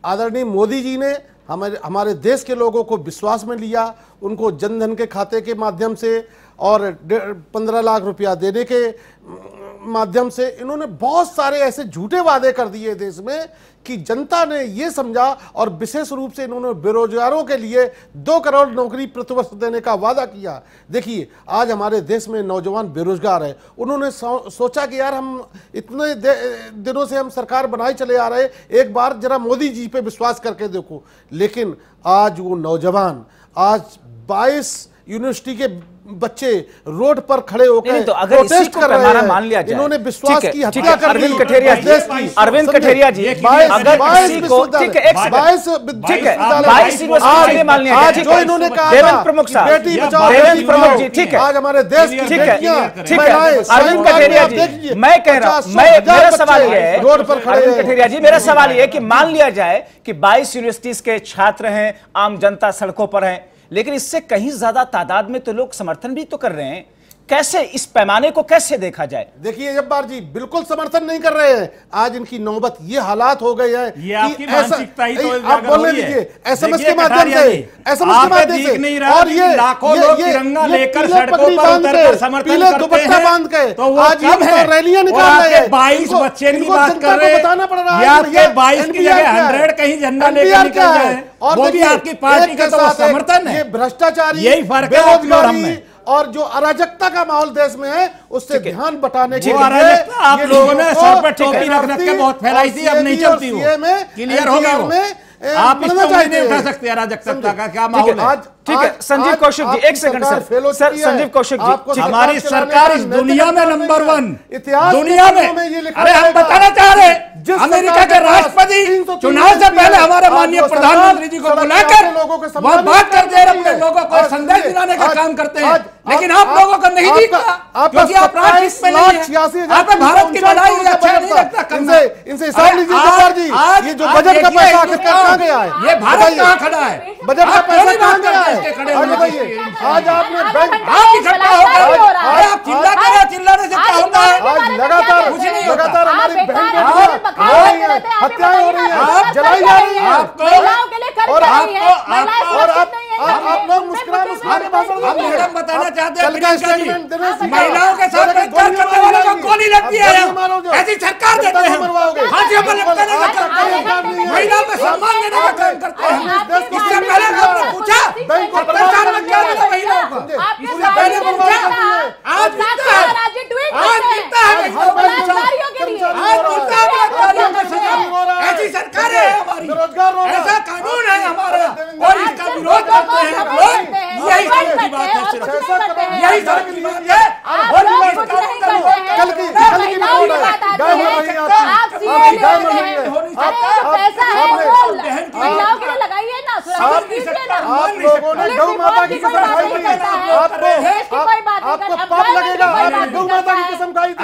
आदरणीय मोदी जी ने हमारे हमारे देश के लोगों को विश्वास में लिया उनको जनधन के खाते के माध्यम से और पंद्रह लाख रुपया देने के माध्यम से इन्होंने बहुत सारे ऐसे झूठे वादे कर दिए देश में कि जनता ने यह समझा और विशेष रूप से इन्होंने बेरोजगारों के लिए दो करोड़ नौकरी प्रतिवर्ष देने का वादा किया देखिए आज हमारे देश में नौजवान बेरोजगार है उन्होंने सो, सोचा कि यार हम इतने दिनों से हम सरकार बनाए चले आ रहे एक बार जरा मोदी जी पे विश्वास करके देखो लेकिन आज वो नौजवान आज बाईस यूनिवर्सिटी के बच्चे रोड पर खड़े होकर तो अगर इसी मान लिया जाए इन्होंने विश्वास की हत्या कर अरविंद कठेरिया जी अरविंद कठेरिया जी अगर ठीक है मान लिया प्रमुख प्रमुख जी ठीक है आज हमारे देश ठीक है ठीक है अरविंद कठेरिया जी मैं कह रहा हूँ मैं मेरा सवाल ये है रोड पर खड़े अरविंद कठेरिया जी मेरा सवाल ये है कि मान लिया जाए कि बाईस यूनिवर्सिटीज के छात्र हैं आम जनता सड़कों पर है लेकिन इससे कहीं ज्यादा तादाद में तो लोग समर्थन भी तो कर रहे हैं कैसे इस पैमाने को कैसे देखा जाए देखिए जब्बार जी बिल्कुल समर्थन नहीं कर रहे हैं आज इनकी नौबत ये हालात हो गए हैं ये आपकी मानसिकता ही तो आप बोलने दीजिए एसएमएस के माध्यम से एसएमएस के माध्यम से और तो ये लाखों लोग तिरंगा लेकर सड़कों पर समर्थन करते तो तो हैं रैलियां निकाल रहे हैं 22 बच्चे की बात कर रहे हैं बताना पड़ रहा है आपके 22 की जगह 100 कहीं झंडा लेकर निकल और वो भी आपकी पार्टी का समर्थन है ये भ्रष्टाचारी यही फर्क है हम में और जो अराजकता का माहौल देश में है उससे ध्यान बटाने के लिए आप लोगों ने सर पर टोपी रख रख के बहुत फैलाई थी अब नहीं चलती वो क्लियर हो गया आप इसको नहीं उठा सकते अराजकता का क्या माहौल है ठीक है संजीव कौशिक जी एक second sir sir Sanjeev Kaushik ji हमारी सरकार इस तो दुनिया में नंबर वन इतिहास दुनिया में अरे हम बताना चाह रहे जिस अमेरिका के राष्ट्रपति चुनाव से पहले हमारे माननीय प्रधानमंत्री जी को बुलाकर वहाँ बात करते हैं लोगों को संदेश दिलाने का काम करते हैं लेकिन आप लोगों को नहीं क्योंकि आप नहीं आप भारत की लड़ाई इनसे इनसे जो बजट का पैसा गया है ये भारत कहाँ खड़ा है बजट का पैसा गया है आज आपने आप चिल्ला चिल्लाने से क्या होता है लगातार लगातार हमारी बैंक हत्याएं हो रही है आप जलाई जा रही है और आपको और आप लोग मुस्कुरा मुस्कुराने भाषण हम मैडम बताना चाहते हैं हाँ, महिलाओं के साथ भ्रष्टाचार करने वालों को गोली लगती है ऐसी सरकार देते हैं हाथियों पर लटकाने का काम करते हैं महिलाओं का सम्मान देने का काम करते हैं इससे पहले हमने पूछा भ्रष्टाचार में क्या होता महिलाओं को इससे पहले पूछा आज मिलता है आज मिलता है आज मिलता है ऐसी सरकार है हमारी ऐसा कानून है हमारा और इसका विरोध करते हैं हम लोग यही सड़क की बात है सिर्फ यही सड़क की बात है और कल की कल की बात है गाय मर रही है आप गाय मर रही है आप पैसा है वो महिलाओं के लिए लगाइए ना आप आप लोगों ने गौ माता की कसर खाई थी आपको आपको पाप लगेगा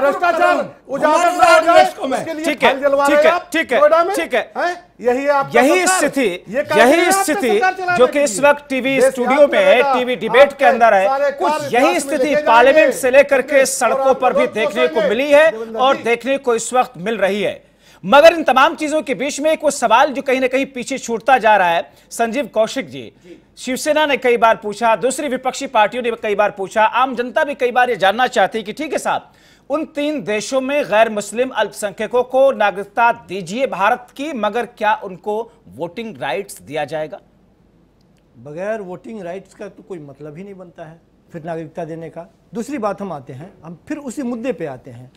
भ्रष्टाचार उजागर ठीक है ठीक है ठीक है यही आप यही स्थिति यही स्थिति जो कि इस वक्त टीवी स्टूडियो में है टीवी डिबेट के अंदर है कुछ यही स्थिति पार्लियामेंट से लेकर के सड़कों पर भी देखने को मिली है और देखने को इस वक्त मिल रही है मगर इन तमाम चीजों के बीच में एक वो सवाल जो कहीं ना कहीं पीछे छूटता जा रहा है संजीव कौशिक जी, जी। शिवसेना ने कई बार पूछा दूसरी विपक्षी पार्टियों ने कई बार पूछा आम जनता भी कई बार ये जानना चाहती है कि ठीक है साहब उन तीन देशों में गैर मुस्लिम अल्पसंख्यकों को नागरिकता दीजिए भारत की मगर क्या उनको वोटिंग राइट्स दिया जाएगा बगैर वोटिंग राइट्स का तो कोई मतलब ही नहीं बनता है फिर नागरिकता देने का दूसरी बात हम आते हैं हम फिर उसी मुद्दे पे आते हैं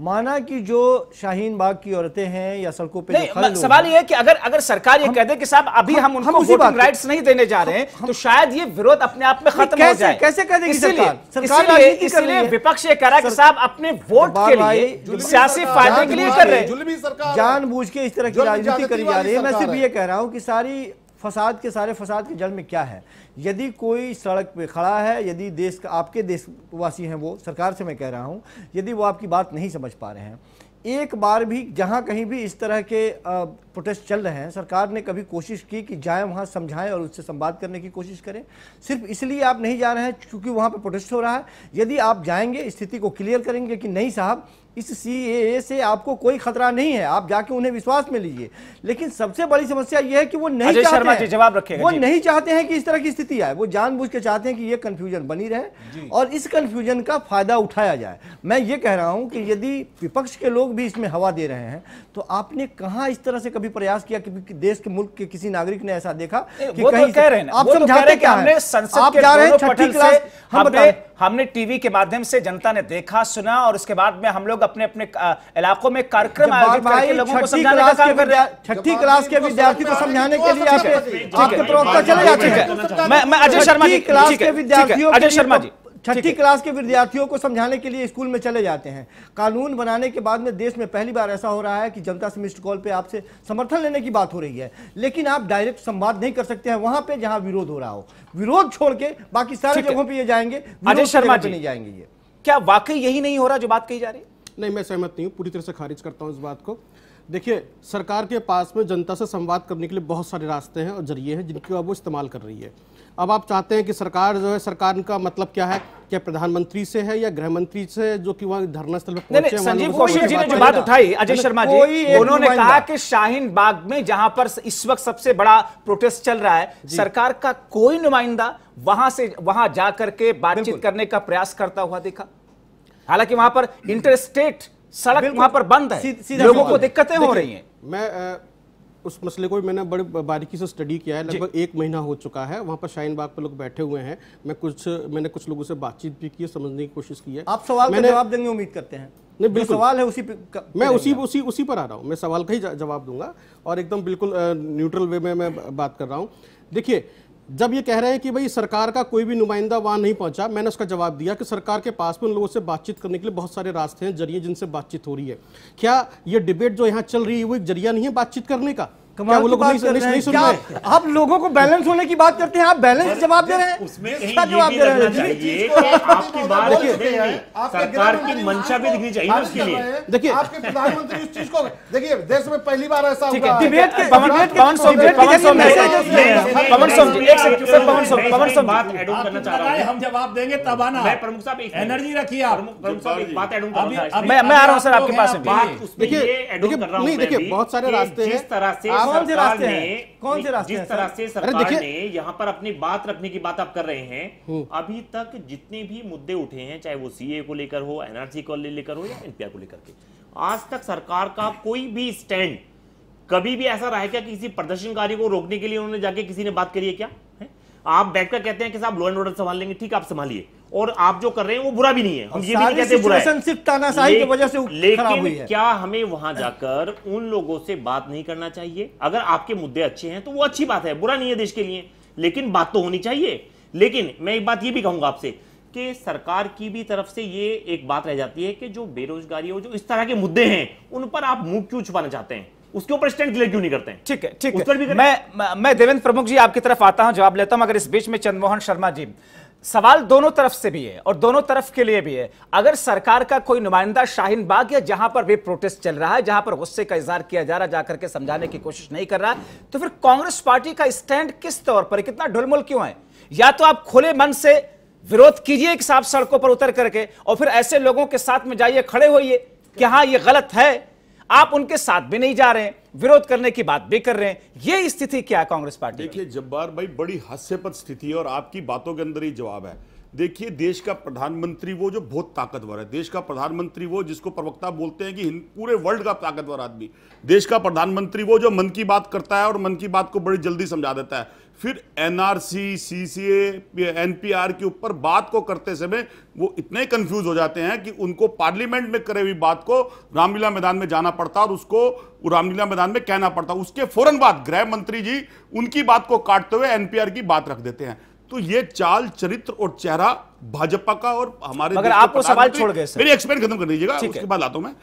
माना कि जो शाहीन बाग की औरतें हैं या सड़कों पर सवाल यह है कि अगर अगर सरकार ये कह दे कि साहब अभी हम, हम उनको हम वोटिंग राइट्स नहीं देने जा रहे हैं हम, तो शायद ये विरोध अपने आप में खत्म हो जाए कैसे कह देगी सरकार इसलिए विपक्ष ये कह रहा है कि साहब अपने वोट के लिए सियासी फायदे के लिए कर रहे हैं जानबूझ के इस तरह की राजनीति करी जा रही है मैं सिर्फ ये कह रहा हूँ की सारी फसाद के सारे फसाद के जड़ में क्या है यदि कोई सड़क पे खड़ा है यदि देश का आपके देशवासी हैं वो सरकार से मैं कह रहा हूँ यदि वो आपकी बात नहीं समझ पा रहे हैं एक बार भी जहाँ कहीं भी इस तरह के प्रोटेस्ट चल रहे हैं सरकार ने कभी कोशिश की कि जाएं वहाँ समझाएं और उससे संवाद करने की कोशिश करें सिर्फ इसलिए आप नहीं जा रहे हैं क्योंकि वहाँ पर प्रोटेस्ट हो रहा है यदि आप जाएंगे स्थिति को क्लियर करेंगे कि नहीं साहब इस सी से आपको कोई खतरा नहीं है आप जाके उन्हें विश्वास में लीजिए लेकिन सबसे बड़ी समस्या यह है कि वो नहीं चाहते हैं जवाब रखे वो नहीं चाहते हैं कि इस तरह की स्थिति आए वो जानबूझ के चाहते हैं कि ये कंफ्यूजन बनी रहे और इस कंफ्यूजन का फायदा उठाया जाए मैं ये कह रहा हूं कि यदि विपक्ष के लोग भी इसमें हवा दे रहे हैं तो आपने कहा इस तरह से कभी प्रयास किया कि देश के मुल्क के किसी नागरिक ने ऐसा देखा कि तो कहीं कह रहे आप तो समझाते क्या है रहे हैं हमने टीवी के माध्यम से जनता ने देखा सुना और उसके बाद में हम लोग अपने अपने इलाकों में कार्यक्रम आयोजित करके लोगों को समझाने का काम कर रहे हैं छठी क्लास के विद्यार्थी को समझाने के लिए आप आपके प्रवक्ता चले जाते हैं मैं मैं अजय शर्मा जी क्लास के विद्यार्थियों अजय शर्मा तो जी छठी क्लास के विद्यार्थियों को समझाने के लिए स्कूल में चले जाते हैं कानून बनाने के बाद में देश में पहली बार ऐसा हो रहा है कि जनता से मिस्ड कॉल पे आपसे समर्थन लेने की बात हो रही है लेकिन आप डायरेक्ट संवाद नहीं कर सकते हैं वहां पे जहां विरोध हो रहा हो विरोध छोड़ के बाकी सारे जगहों पर ये जाएंगे अजय शर्मा जी नहीं जाएंगे ये क्या वाकई यही नहीं हो रहा जो बात कही जा रही है नहीं मैं सहमत नहीं हूँ पूरी तरह से खारिज करता हूँ इस बात को देखिए सरकार के पास में जनता से संवाद करने के लिए बहुत सारे रास्ते हैं और जरिए हैं जिनकी अब वो इस्तेमाल कर रही है अब आप चाहते हैं कि सरकार जो है सरकार का मतलब क्या है क्या प्रधानमंत्री से है या गृह मंत्री से जो कि वहाँ धरना स्थल पर संजीव कौशल जी ने जो बात उठाई अजय मतलब शर्मा जी उन्होंने कहा कि शाहीन बाग में जहां पर इस वक्त सबसे बड़ा प्रोटेस्ट चल रहा है सरकार का कोई नुमाइंदा वहां से वहां जाकर के बातचीत करने का प्रयास करता हुआ देखा हालांकि वहां पर इंटर स्टेट सड़क वहां पर बंद है लोगों को दिक्कतें हो रही हैं मैं उस मसले को मैंने बड़े बारीकी से स्टडी किया है लगभग एक महीना हो चुका है वहाँ पर शाहीन बाग पर लोग बैठे हुए हैं मैं कुछ मैंने कुछ लोगों से बातचीत भी की है समझने की कोशिश की है आप सवाल मैंने जवाब देंगे उम्मीद करते हैं नहीं बिल्कुल सवाल है उसी पर मैं उसी उसी उसी पर आ रहा हूँ मैं सवाल का ही जवाब दूंगा और एकदम बिल्कुल न्यूट्रल वे में मैं बात कर रहा हूँ देखिए जब ये कह रहे हैं कि भाई सरकार का कोई भी नुमाइंदा वहाँ नहीं पहुँचा मैंने उसका जवाब दिया कि सरकार के पास में उन लोगों से बातचीत करने के लिए बहुत सारे रास्ते हैं जरिए जिनसे बातचीत हो रही है क्या ये डिबेट जो यहाँ चल रही है वो एक जरिया नहीं है बातचीत करने का कमाल लोग नहीं, नहीं, नहीं सुन रहे आप लोगों को बैलेंस होने की बात करते हैं आप बैलेंस जवाब दे रहे हैं उसमें किसका जवाब दे रहे हैं आपकी बात देखिए सरकार की मंशा भी दिखनी चाहिए उसके लिए देखिए आपके प्रधानमंत्री इस चीज को देखिए देश में पहली बार ऐसा हुआ डिबेट के पवन सोम एक सेकंड सर पवन सोम पवन सोम बात ऐड ऑन करना चाह रहा हूं हम जवाब देंगे तब आना मैं प्रमुख साहब एनर्जी रखिए आप प्रमुख साहब एक बात ऐड ऑन करना मैं मैं आ रहा हूं सर आपके पास देखिए देखिए बहुत सारे रास्ते हैं जिस तरह से कौन से रास्ते हैं कौन से रास्ते जिस तरह से सरकार ने यहाँ पर अपनी बात रखने की बात आप कर रहे हैं हम्म। अभी तक जितने भी मुद्दे उठे हैं चाहे वो सीए को लेकर हो एनआरसी को लेकर हो या एनपीआर को लेकर के आज तक सरकार का कोई भी स्टैंड कभी भी ऐसा रहा है क्या किसी प्रदर्शनकारी को रोकने के लिए उन्होंने जाके किसी ने बात करी है क्या आप बैठकर कहते हैं कि साहब लॉ एंड ऑर्डर संभाल लेंगे ठीक आप संभालिए और आप जो कर रहे हैं वो बुरा भी नहीं है हम ये भी कहते तानाशाही की वजह से लेकिन क्या हमें वहां जाकर उन लोगों से बात नहीं करना चाहिए अगर आपके मुद्दे अच्छे हैं तो वो अच्छी बात है बुरा नहीं है देश के लिए लेकिन बात तो होनी चाहिए लेकिन मैं एक बात ये भी कहूंगा आपसे कि सरकार की भी तरफ से ये एक बात रह जाती है कि जो बेरोजगारी हो जो इस तरह के मुद्दे हैं उन पर आप मुंह क्यों छुपाना चाहते हैं उसके ऊपर स्टैंड क्लियर क्यों नहीं करते हैं ठीक है ठीक है मैं मैं देवेंद्र प्रमुख जी आपकी तरफ आता हूं जवाब लेता हूं अगर इस बीच में चंद्रमोहन शर्मा जी सवाल दोनों तरफ से भी है और दोनों तरफ के लिए भी है अगर सरकार का कोई नुमाइंदा शाहीन बाग या जहां पर भी प्रोटेस्ट चल रहा है जहां पर गुस्से का इजहार किया जा रहा है जाकर के समझाने की कोशिश नहीं कर रहा तो फिर कांग्रेस पार्टी का स्टैंड किस तौर पर कितना ढुलमुल क्यों है या तो आप खुले मन से विरोध कीजिए एक साफ सड़कों पर उतर करके और फिर ऐसे लोगों के साथ में जाइए खड़े होइए कि हाँ ये गलत है आप उनके साथ भी नहीं जा रहे हैं विरोध करने की बात भी कर रहे हैं ये स्थिति क्या कांग्रेस पार्टी देखिए जब्बार भाई बड़ी हास्यपद स्थिति है और आपकी बातों के अंदर ही जवाब है देखिए देश का प्रधानमंत्री वो जो बहुत ताकतवर है देश का प्रधानमंत्री वो जिसको प्रवक्ता बोलते हैं कि पूरे वर्ल्ड का ताकतवर आदमी देश का प्रधानमंत्री वो जो मन की बात करता है और मन की बात को बड़ी जल्दी समझा देता है फिर एनआरसी सीसीए एनपीआर के ऊपर बात को करते समय वो इतने कंफ्यूज हो जाते हैं कि उनको पार्लियामेंट में करे हुई बात को रामलीला मैदान में जाना पड़ता और उसको रामलीला मैदान में कहना पड़ता उसके फौरन बाद गृह मंत्री जी उनकी बात को काटते हुए एनपीआर की बात रख देते हैं तो ये चाल चरित्र और चेहरा भाजपा का और हमारे आपको सवाल छोड़ गए मेरी एक्सप्लेन खत्म कर दीजिएगा उसके बाद आता हूं मैं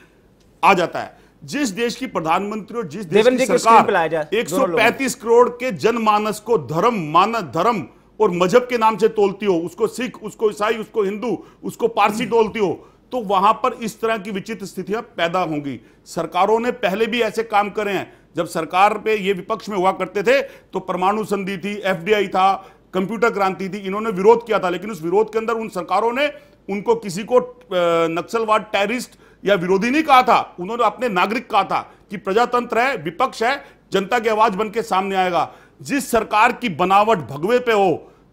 आ जाता है जिस देश की प्रधानमंत्री और जिस देश की सरकार पैंतीस करोड़ के जनमानस को धर्म मानस धर्म और मजहब के नाम से तोलती हो उसको सिख उसको ईसाई उसको हिंदू उसको पारसी तोलती हो तो वहां पर इस तरह की विचित्र स्थितियां पैदा होंगी सरकारों ने पहले भी ऐसे काम करे हैं जब सरकार पे ये विपक्ष में हुआ करते थे तो परमाणु संधि थी एफडीआई था कंप्यूटर क्रांति थी इन्होंने विरोध किया था लेकिन उस विरोध के अंदर उन सरकारों ने उनको किसी को नक्सलवाद टेररिस्ट या विरोधी नहीं कहा था उन्होंने अपने नागरिक कहा था कि प्रजातंत्र है विपक्ष है जनता की आवाज बन के सामने आएगा जिस सरकार की बनावट भगवे पे हो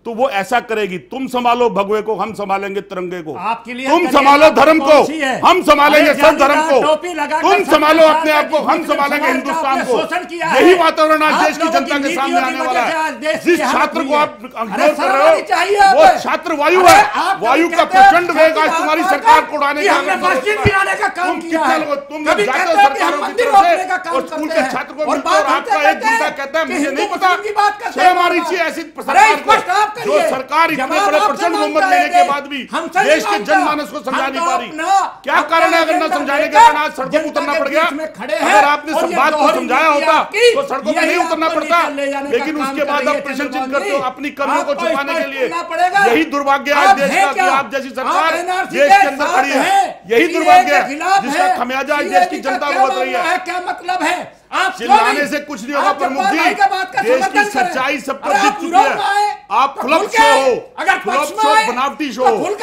तो वो ऐसा करेगी तुम संभालो भगवे को हम संभालेंगे तिरंगे को आपके लिए तुम संभालो धर्म को हम संभालेंगे सब धर्म को तुम संभालो अपने आप को हम संभालेंगे हिंदुस्तान को यही वातावरण आज देश की जनता के सामने आने वाला है जिस छात्र को आप कर रहे हो वो छात्र वायु है वायु का प्रचंड वेग आज तुम्हारी सरकार को उड़ाने का काम स्कूल के छात्र को आपका एक कहता है मुझे नहीं पता शर्म ऐसी जो सरकार इतने बड़े प्रचंड बहुमत लेने के बाद भी देश के जनमानस को समझा नहीं पा रही क्या कारण है अगर न समझाने के कारण आज सड़कों पर उतरना पड़ गया अगर आपने बात को समझाया होता तो सड़कों पर नहीं उतरना पड़ता लेकिन उसके बाद आप प्रश्न चिन्ह करते हो अपनी कमियों को छुपाने के लिए यही दुर्भाग्य आज देश का आप जैसी सरकार देश के अंदर खड़ी है यही दुर्भाग्य है जिसका खमियाजा देश की जनता को रही है क्या मतलब है चिल्लाने से कुछ नहीं होगा प्रमुख जी देश की सच्चाई सब पर दिख चुकी है आप फ्लप तो शो हो अगर फ्लप शो बनावटी शो तो हो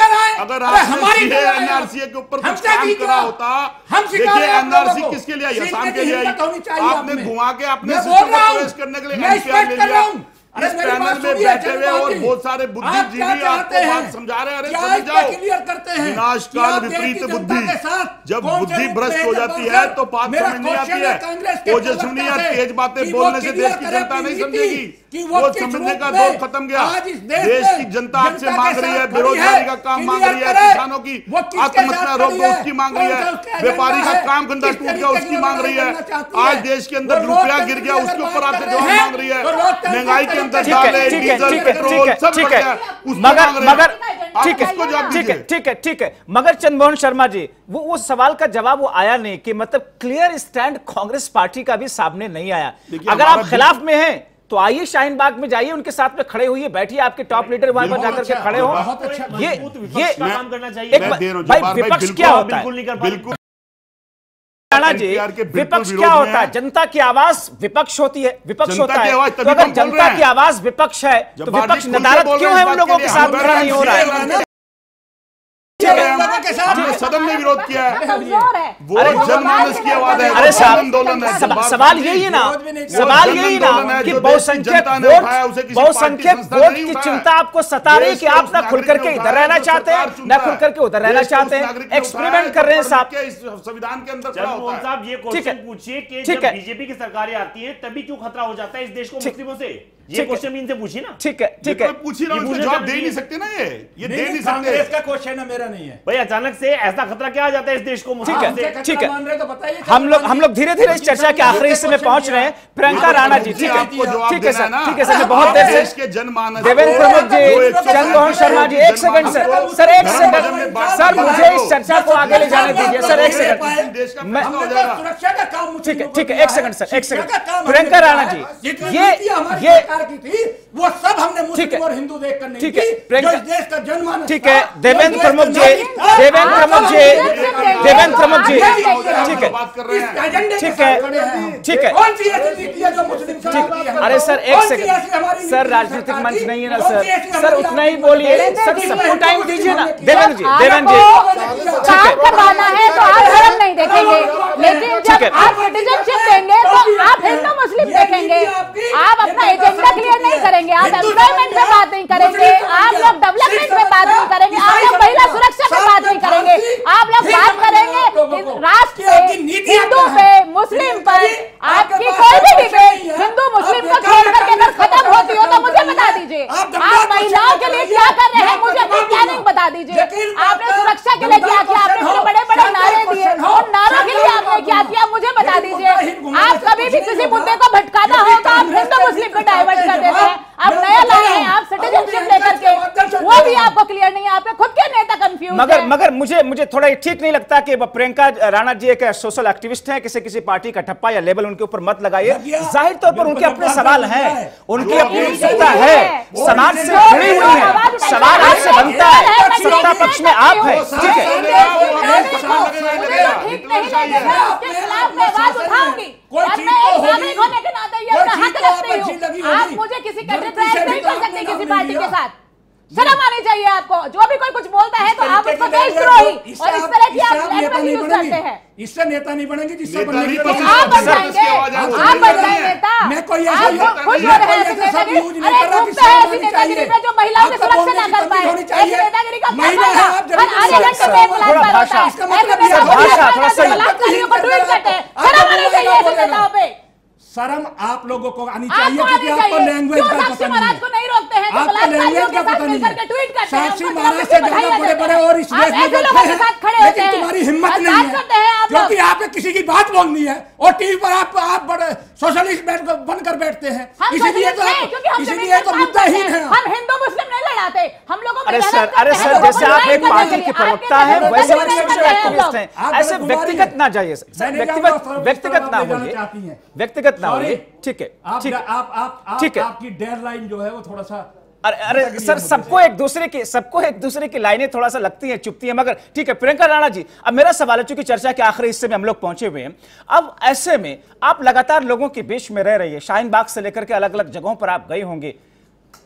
अगर हमारी एनआरसी के ऊपर कुछ काम करा होता देखिए एनआरसी किसके लिए आई आसाम के लिए आई आपने घुमा के आपने सिस्टम को अपने करने के लिए अरे पैनल में बैठे हुए और बहुत सारे बुद्धिजीवी आपको बात समझा रहे अरे समझ जाओ क्लियर करते हैं विपरीत बुद्धि जब बुद्धि भ्रष्ट हो जाती है तो बात समझ नहीं आती है तेज बातें बोलने से देश की जनता तो नहीं समझेगी कि वो समझने का दौर खत्म गया आज इस देश, देश की जनता आपसे मांग रही है बेरोजगारी का काम मांग रही है किसानों की आत्महत्या रोक दो उसकी मांग रही है व्यापारी का काम धंधा टूट गया उसकी मांग रही है आज देश के अंदर तो रुपया गिर गया उसके ऊपर आपसे जवाब मांग रही है तो महंगाई के अंदर डीजल पेट्रोल सब ठीक है मगर मगर ठीक है ठीक है ठीक है ठीक है मगर चंद्रमोहन शर्मा जी वो उस सवाल का जवाब वो आया नहीं कि मतलब क्लियर स्टैंड कांग्रेस पार्टी का भी सामने नहीं आया अगर आप खिलाफ में हैं तो आइए शाहीन बाग में जाइए उनके साथ में खड़े हुए बैठिए आपके टॉप लीडर वहां पर जाकर के अच्छा, खड़े हो अच्छा, ये ये काम करना चाहिए भाई विपक्ष क्या होता है बिल्कुल विपक्ष क्या होता है जनता की आवाज विपक्ष होती है विपक्ष होता है तो अगर तो जनता की आवाज विपक्ष है तो विपक्ष नदारत क्यों है उन लोगों के साथ खड़ा नहीं हो रहा है विरोध किया है सवाल यही है ना सवाल यही ना कि बहुसंख्यक बहुसंख्यक वोट की चिंता आपको सता रही की आप ना खुल करके इधर रहना चाहते हैं न खुल करके उधर रहना चाहते हैं एक्सपेरिमेंट कर रहे हैं साहब संविधान के अंदर साहब ये क्वेश्चन पूछिए कि बीजेपी की सरकारें आती है तभी क्यों खतरा हो जाता है इस देश को मुस्लिमों से ये क्वेश्चन भी इनसे पूछी ना ठीक है ठीक है तो पूछी ना रहा जवाब दे नहीं सकते ना ये ये दे नहीं सकते इसका क्वेश्चन है मेरा नहीं है भाई अचानक से ऐसा खतरा क्या आ जाता है इस देश को ठीक है ठीक है तो हम लोग हम लोग धीरे धीरे इस चर्चा के आखिरी हिस्से में पहुंच रहे हैं प्रियंका तो राणा जी ठीक है ठीक है सर ठीक है सर बहुत देर से देवेंद्र प्रमुख जी चंद्रमोहन शर्मा जी एक सेकंड सर सर एक सेकंड सर मुझे इस चर्चा को आगे ले जाने दीजिए सर एक सेकंड सुरक्षा का काम ठीक है ठीक है एक सेकंड सर एक सेकंड प्रियंका राणा जी ये ये सरकार की थी वो सब हमने मुस्लिम और हिंदू देख कर नहीं की जो देश का जन्म ठीक है देवेंद्र प्रमुख जी देवेंद्र प्रमुख जी देवेंद्र प्रमुख जी ठीक है ठीक है ठीक है कौन सी ऐसी नीति है जो मुस्लिम ठीक अरे सर एक सेकंड सर राजनीतिक मंच नहीं है ना सर सर उतना ही बोलिए सर सबको टाइम दीजिए ना देवेंद्र जी देवेंद्र जी काम करवाना है तो आप धर्म नहीं देखेंगे लेकिन जब आप सिटीजनशिप देंगे तो आप हिंदू मुस्लिम देखेंगे आप अपना एजेंडा मुद्दा क्लियर नहीं करेंगे आप एम्प्लॉयमेंट में बात नहीं करेंगे आप लोग डेवलपमेंट में बात नहीं करेंगे आप लोग महिला सुरक्षा में बात नहीं करेंगे आप लोग बात करेंगे राष्ट्र पे हिंदू पे मुस्लिम पर आपकी कोई भी डिबेट हिंदू मुस्लिम को छोड़ करके अगर खत्म होती हो तो मुझे बता दीजिए आप महिलाओं के लिए क्या कर रहे हैं मुझे अपनी प्लानिंग बता दीजिए आपने सुरक्षा के लिए क्या किया आपने बड़े बड़े नारे दिए उन नारों के लिए आपने क्या किया मुझे बता दीजिए आप कभी भी किसी मुद्दे को भटकाना होगा आप हिंदू मुस्लिम को डाइवर्ट कन्वर्ट कर देते हैं आप नया लाए हैं आप सिटीजनशिप लेकर के वो भी आपको क्लियर नहीं है आप खुद के नेता कंफ्यूज मगर मगर मुझे मुझे थोड़ा ये ठीक नहीं लगता कि प्रियंका राणा जी एक सोशल एक्टिविस्ट हैं किसी किसी पार्टी का ठप्पा या लेबल उनके ऊपर मत लगाइए जाहिर तौर पर उनके अपने सवाल हैं उनकी अपनी सत्ता है समाज से जुड़ी हुई है सवाल आपसे बनता है सत्ता पक्ष में आप है ठीक है कोई चीज तो को होगी होने के नाते ये अपना हक रखती आप मुझे किसी कंट्री ट्राई नहीं कर सकते किसी पार्टी के साथ शर्म आनी चाहिए आपको जो भी कोई कुछ बोलता है तो आप उसको देशद्रोही और इस तरह की आप लैंग्वेज यूज करते हैं इससे नेता नहीं बनेंगे जिससे बनने आप बन जाएंगे आप बन जाएंगे नेता मैं कोई ऐसा खुश हो रहे हैं ऐसे यूज नहीं कर रहा ऐसी नेतागिरी में जो महिलाओं की सुरक्षा ना कर पाए ऐसी नेतागिरी का महिला है आप जब आधे घंटे में बलात्कार होता है इसका मतलब भाषा थोड़ा सही बलात्कारियों को ट्वीट करते हैं शर्म आनी चाहिए ऐसे नेताओं पे शर्म आप लोगों को आनी चाहिए क्योंकि आपको लैंग्वेज का पता नहीं है आपको लैंग्वेज का पता नहीं है साक्षी महाराज से ज्यादा बड़े बड़े और इस देश में बैठे हैं लेकिन तुम्हारी हिम्मत नहीं है क्योंकि आपने किसी की बात बोलनी है और टीवी पर आप आप बड़े सोशलिस्ट बनकर बैठते हैं इसीलिए तो इसीलिए तो मुद्दा ही है हम हिंदू मुस्लिम नहीं लड़ाते हम लोगों अरे सर अरे सर जैसे आप एक पार्टी के प्रवक्ता है वैसे एक्टिविस्ट ऐसे व्यक्तिगत ना जाइए व्यक्तिगत व्यक्तिगत ना बोलिए व्यक्तिगत घटना हो ठीक है ठीक है आप आप ठीक है आपकी डेयर लाइन जो है वो थोड़ा सा अरे अरे सर सबको एक दूसरे की सबको एक दूसरे की लाइनें थोड़ा सा लगती हैं चुपती हैं मगर ठीक है प्रियंका राणा जी अब मेरा सवाल है चूंकि चर्चा के आखिरी हिस्से में हम लोग पहुंचे हुए हैं अब ऐसे में आप लगातार लोगों के बीच में रह रही है शाहीन बाग से लेकर के अलग अलग जगहों पर आप गए होंगे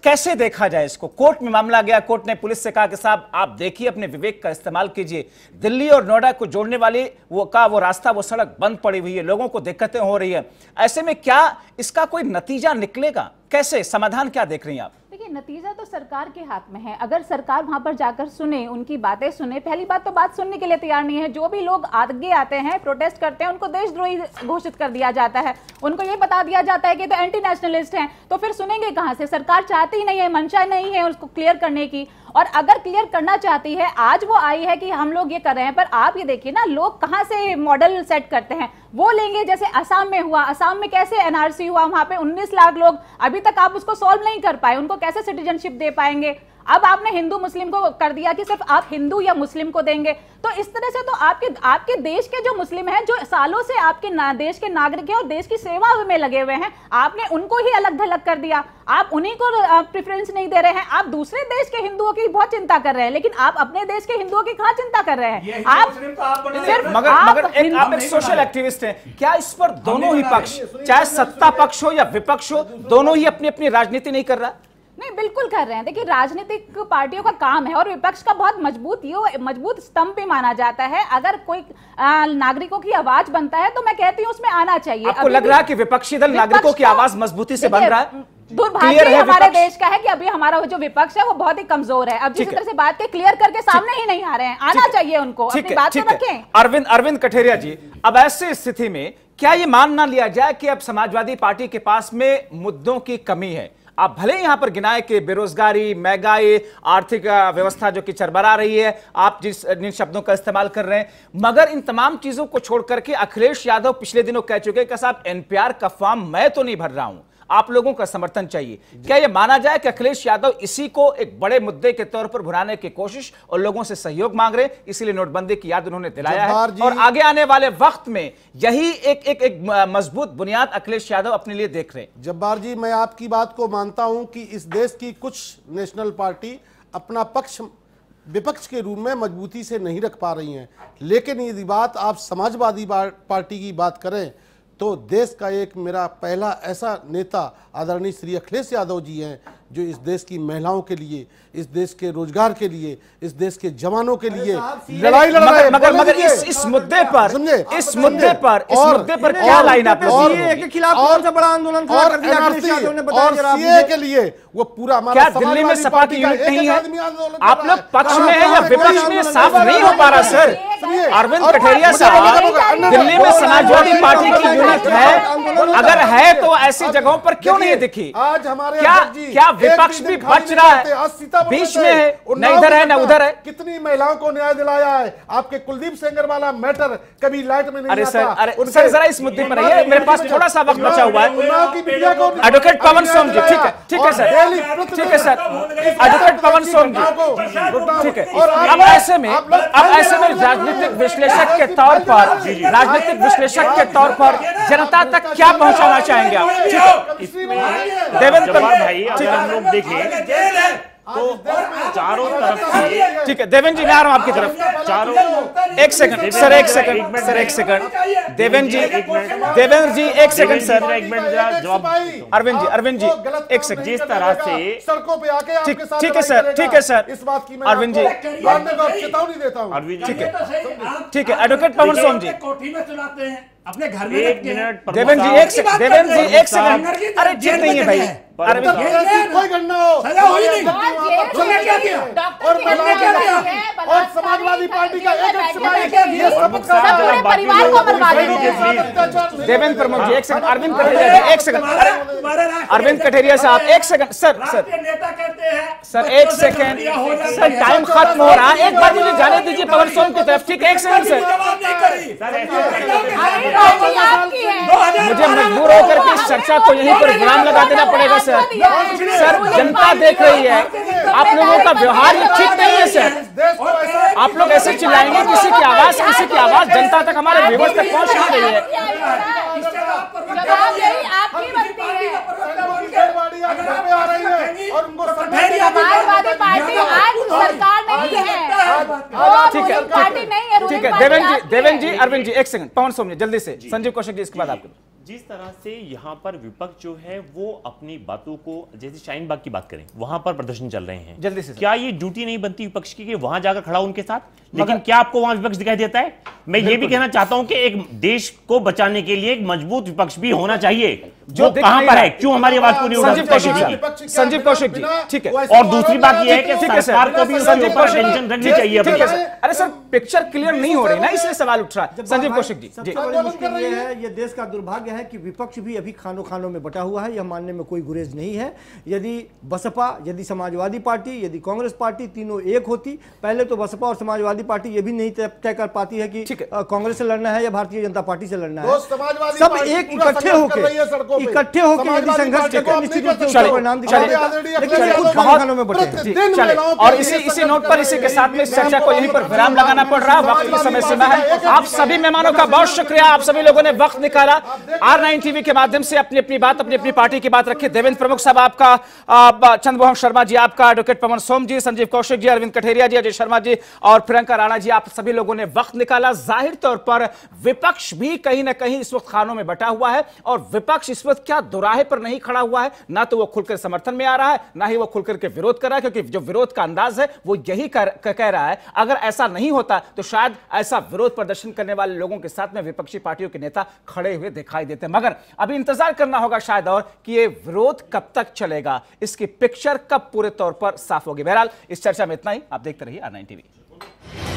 कैसे देखा जाए इसको कोर्ट में मामला गया कोर्ट ने पुलिस से कहा कि साहब आप देखिए अपने विवेक का इस्तेमाल कीजिए दिल्ली और नोएडा को जोड़ने वाली वो का वो रास्ता वो सड़क बंद पड़ी हुई है लोगों को दिक्कतें हो रही है ऐसे में क्या इसका कोई नतीजा निकलेगा कैसे समाधान क्या देख रही हैं आप देखिए नतीजा तो सरकार के हाथ में है अगर सरकार वहां पर जाकर सुने उनकी बातें सुने पहली बात तो बात सुनने के लिए तैयार नहीं है जो भी लोग आगे आते हैं प्रोटेस्ट करते हैं उनको देशद्रोही घोषित कर दिया जाता है उनको ये बता दिया जाता है कि तो एंटी नेशनलिस्ट हैं तो फिर सुनेंगे कहाँ से सरकार चाहती ही नहीं है मंशा नहीं है उसको क्लियर करने की और अगर क्लियर करना चाहती है आज वो आई है कि हम लोग ये कर रहे हैं पर आप ये देखिए ना लोग कहाँ से मॉडल सेट करते हैं वो लेंगे जैसे असम में हुआ असम में कैसे एनआरसी हुआ वहां पे 19 लाख लोग अभी तक आप उसको सॉल्व नहीं कर पाए उनको कैसे सिटीजनशिप दे पाएंगे अब आपने हिंदू मुस्लिम को कर दिया कि सिर्फ आप हिंदू या मुस्लिम को देंगे तो इस तरह से तो आपके आपके देश के जो मुस्लिम हैं जो सालों से आपके ना, देश के नागरिक हैं और देश की सेवा में लगे हुए हैं आपने उनको ही अलग थलग कर दिया आप उन्हीं को प्रिफरेंस नहीं दे रहे हैं आप दूसरे देश के हिंदुओं की बहुत चिंता कर रहे हैं लेकिन आप अपने देश के हिंदुओं की कहा चिंता कर रहे हैं आप तो सिर्फ मगर मगर आप एक सोशल एक्टिविस्ट हैं क्या इस पर दोनों ही पक्ष चाहे सत्ता पक्ष हो या विपक्ष हो दोनों ही अपनी अपनी राजनीति नहीं कर रहा नहीं बिल्कुल कर रहे हैं देखिए राजनीतिक पार्टियों का काम है और विपक्ष का बहुत मजबूत यो मजबूत स्तंभ भी माना जाता है अगर कोई नागरिकों की आवाज बनता है तो मैं कहती हूँ उसमें आना चाहिए आपको लग रहा है कि विपक्षी दल नागरिकों की तो आवाज मजबूती से बन रहा है दुर्भाग्य हमारे देश का है कि अभी हमारा जो विपक्ष है वो बहुत ही कमजोर है अब जिस तरह से बात के क्लियर करके सामने ही नहीं आ रहे हैं आना चाहिए उनको अपनी बात तो रखें अरविंद अरविंद कठेरिया जी अब ऐसी स्थिति में क्या ये मान ना लिया जाए कि अब समाजवादी पार्टी के पास में मुद्दों की कमी है आप भले यहां पर गिनाए कि बेरोजगारी महंगाई आर्थिक व्यवस्था जो कि चरबरा रही है आप जिस जिन शब्दों का इस्तेमाल कर रहे हैं मगर इन तमाम चीजों को छोड़कर के अखिलेश यादव पिछले दिनों कह चुके कि साहब एनपीआर का फॉर्म मैं तो नहीं भर रहा हूं आप लोगों का समर्थन चाहिए क्या यह माना जाए कि अखिलेश यादव इसी को एक बड़े मुद्दे के तौर पर भुराने की कोशिश और लोगों से सहयोग मांग रहे इसीलिए नोटबंदी की याद उन्होंने दिलाया है और आगे आने वाले वक्त में यही एक एक, एक मजबूत बुनियाद अखिलेश यादव अपने लिए देख रहे हैं जब्बार जी मैं आपकी बात को मानता हूं कि इस देश की कुछ नेशनल पार्टी अपना पक्ष विपक्ष के रूप में मजबूती से नहीं रख पा रही हैं लेकिन यदि बात आप समाजवादी पार्टी की बात करें तो देश का एक मेरा पहला ऐसा नेता आदरणीय श्री अखिलेश यादव जी हैं जो इस देश की महिलाओं के लिए इस देश के रोजगार के लिए इस देश के जवानों के लिए लड़ाई लड़ रहे मगर मगर इस इस मुद्दे पर समझे इस मुद्दे पर इस मुद्दे पर क्या लाइन आप के खिलाफ कौन सा बड़ा आंदोलन खड़ा कर दिया और सीए के लिए वो पूरा हमारा क्या दिल्ली में सपा की यूनिट नहीं है आप लोग पक्ष में है या विपक्ष में साफ नहीं हो पा रहा सर अरविंद कठेरिया साहब दिल्ली में समाजवादी पार्टी की यूनिट है अगर है तो ऐसी जगहों पर क्यों नहीं दिखी आज हमारे क्या क्या विपक्ष भी बच रहा है बीच में है न इधर है न उधर है कितनी महिलाओं को न्याय दिलाया है आपके कुलदीप सेंगर वाला मैटर कभी लाइट में नहीं अरे सर अरे सर जरा इस मुद्दे पर आइए मेरे पास थोड़ा सा वक्त बचा हुआ है एडवोकेट पवन सोम जी ठीक है ठीक है सर ठीक है सर एडवोकेट पवन सोम जी ठीक है अब ऐसे में अब ऐसे में राजनीतिक विश्लेषक के तौर पर राजनीतिक विश्लेषक के तौर पर जनता तक क्या पहुंचाना चाहेंगे आप ठीक है देवेंद्र भाई हम लोग देखे तो चारों तरफ ठीक है देवेन जी मैं आ रहा हूँ आपकी तरफ चारों एक सेकंड सर एक सेकंड सर एक सेकंड देवेन जी देवेंद्र जी एक सेकंड सर एक मिनट जवाब अरविंद जी अरविंद जी एक सेकंड जिस तरह से सड़कों पे आके ठीक ठीक है सर ठीक है सर इस बात की अरविंद जी तो चेतावनी देता हूँ ठीक है ठीक है एडवोकेट पवन सोम जी कोठी में चलाते हैं अपने घर में एक मिनट देवेंद्र जी एक सेकंड देवेंद्र जी एक सेकंड अरे जेल नहीं है भाई अरे तो जेल कोई गन्ना हो सजा हो ही तो नहीं तो तुमने क्या किया और तुमने क्या किया और समाजवादी पार्टी का एक एक सिपाही क्या किया सबक का पूरे परिवार को बर्बाद कर दिया देवेंद्र प्रमुख जी एक सेकंड अरविंद कटेरिया जी एक सेकंड अरविंद कटेरिया साहब एक सेकंड सर सर नेता कहते हैं सर एक सेकंड सर टाइम खत्म हो रहा है एक बार मुझे जाने दीजिए पवन सोम की तरफ ठीक एक सेकंड सर मुझे मजबूर होकर के चर्चा को यहीं पर विराम लगा देना पड़ेगा सर सर जनता देख रही है आप लोगों का व्यवहार ये ठीक नहीं है सर आप लोग ऐसे चिल्लाएंगे किसी की आवाज किसी की आवाज जनता तक हमारे व्यूवर्स तक पहुंच नहीं रही है ठीक है ठीक है देवेंद्र जी देवेंद्र जी अरविंद जी एक सेकंड पवन सोम जल्दी से संजीव कौशिक जी इसके बाद आपके जिस तरह से यहाँ पर विपक्ष जो है वो अपनी बातों को जैसे शाहीनबाग बाग की बात करें वहां पर प्रदर्शन चल रहे हैं जल्दी से क्या ये ड्यूटी नहीं बनती विपक्ष की कि वहां जाकर खड़ा उनके साथ लेकिन क्या आपको वहां विपक्ष दिखाई देता है मैं ये भी कहना चाहता हूं कि एक देश को बचाने के लिए एक मजबूत विपक्ष भी होना चाहिए जो कहां पर है क्यों हमारी आवाज पूरी नहीं संजीव कौशिक जी संजीव कौशिक जी ठीक है और दूसरी बात यह है कि सरकार को भी संजीव टेंशन रखनी चाहिए अरे सर पिक्चर क्लियर नहीं हो रही ना इसलिए सवाल उठ रहा है संजीव कौशिक जी सबसे बड़ी मुश्किल ये है ये देश का दुर्भाग्य है है कि विपक्ष भी अभी खानों खानों में बटा हुआ है यह मानने में कोई गुरेज नहीं है यदि बसपा यदि समाजवादी पार्टी यदि कांग्रेस पार्टी तीनों एक होती पहले तो बसपा और समाजवादी पार्टी यह भी नहीं तय कर पाती है कि कांग्रेस से लड़ना है या भारतीय जनता पार्टी से लड़ना है सब एक इकट्ठे होकर इकट्ठे होकर यदि संघर्ष परिणाम दिखाई और इसी इसी नोट पर इसी के साथ में चर्चा को यहीं पर विराम लगाना पड़ रहा वक्त की समय सीमा है आप सभी मेहमानों का बहुत शुक्रिया आप सभी लोगों ने वक्त निकाला आर नाइन टीवी के माध्यम से अपनी अपनी बात अपनी अपनी पार्टी की बात रखिए देवेंद्र प्रमुख साहब आपका चंद्रमोहन शर्मा जी आपका एडवोकेट पवन सोम जी संजीव कौशिक जी अरविंद कठेरिया जी अजय शर्मा जी और प्रियंका राणा जी आप सभी लोगों ने वक्त निकाला जाहिर तौर पर विपक्ष भी कहीं ना कहीं इस वक्त खानों में बटा हुआ है और विपक्ष इस वक्त क्या दुराहे पर नहीं खड़ा हुआ है ना तो वो खुलकर समर्थन में आ रहा है ना ही वो खुलकर के विरोध कर रहा है क्योंकि जो विरोध का अंदाज है वो यही कह रहा है अगर ऐसा नहीं होता तो शायद ऐसा विरोध प्रदर्शन करने वाले लोगों के साथ में विपक्षी पार्टियों के नेता खड़े हुए दिखाई देते हैं मगर अभी इंतजार करना होगा शायद और कि ये विरोध कब तक चलेगा इसकी पिक्चर कब पूरे तौर पर साफ होगी बहरहाल इस चर्चा में इतना ही आप देखते रहिए आर नाइन टीवी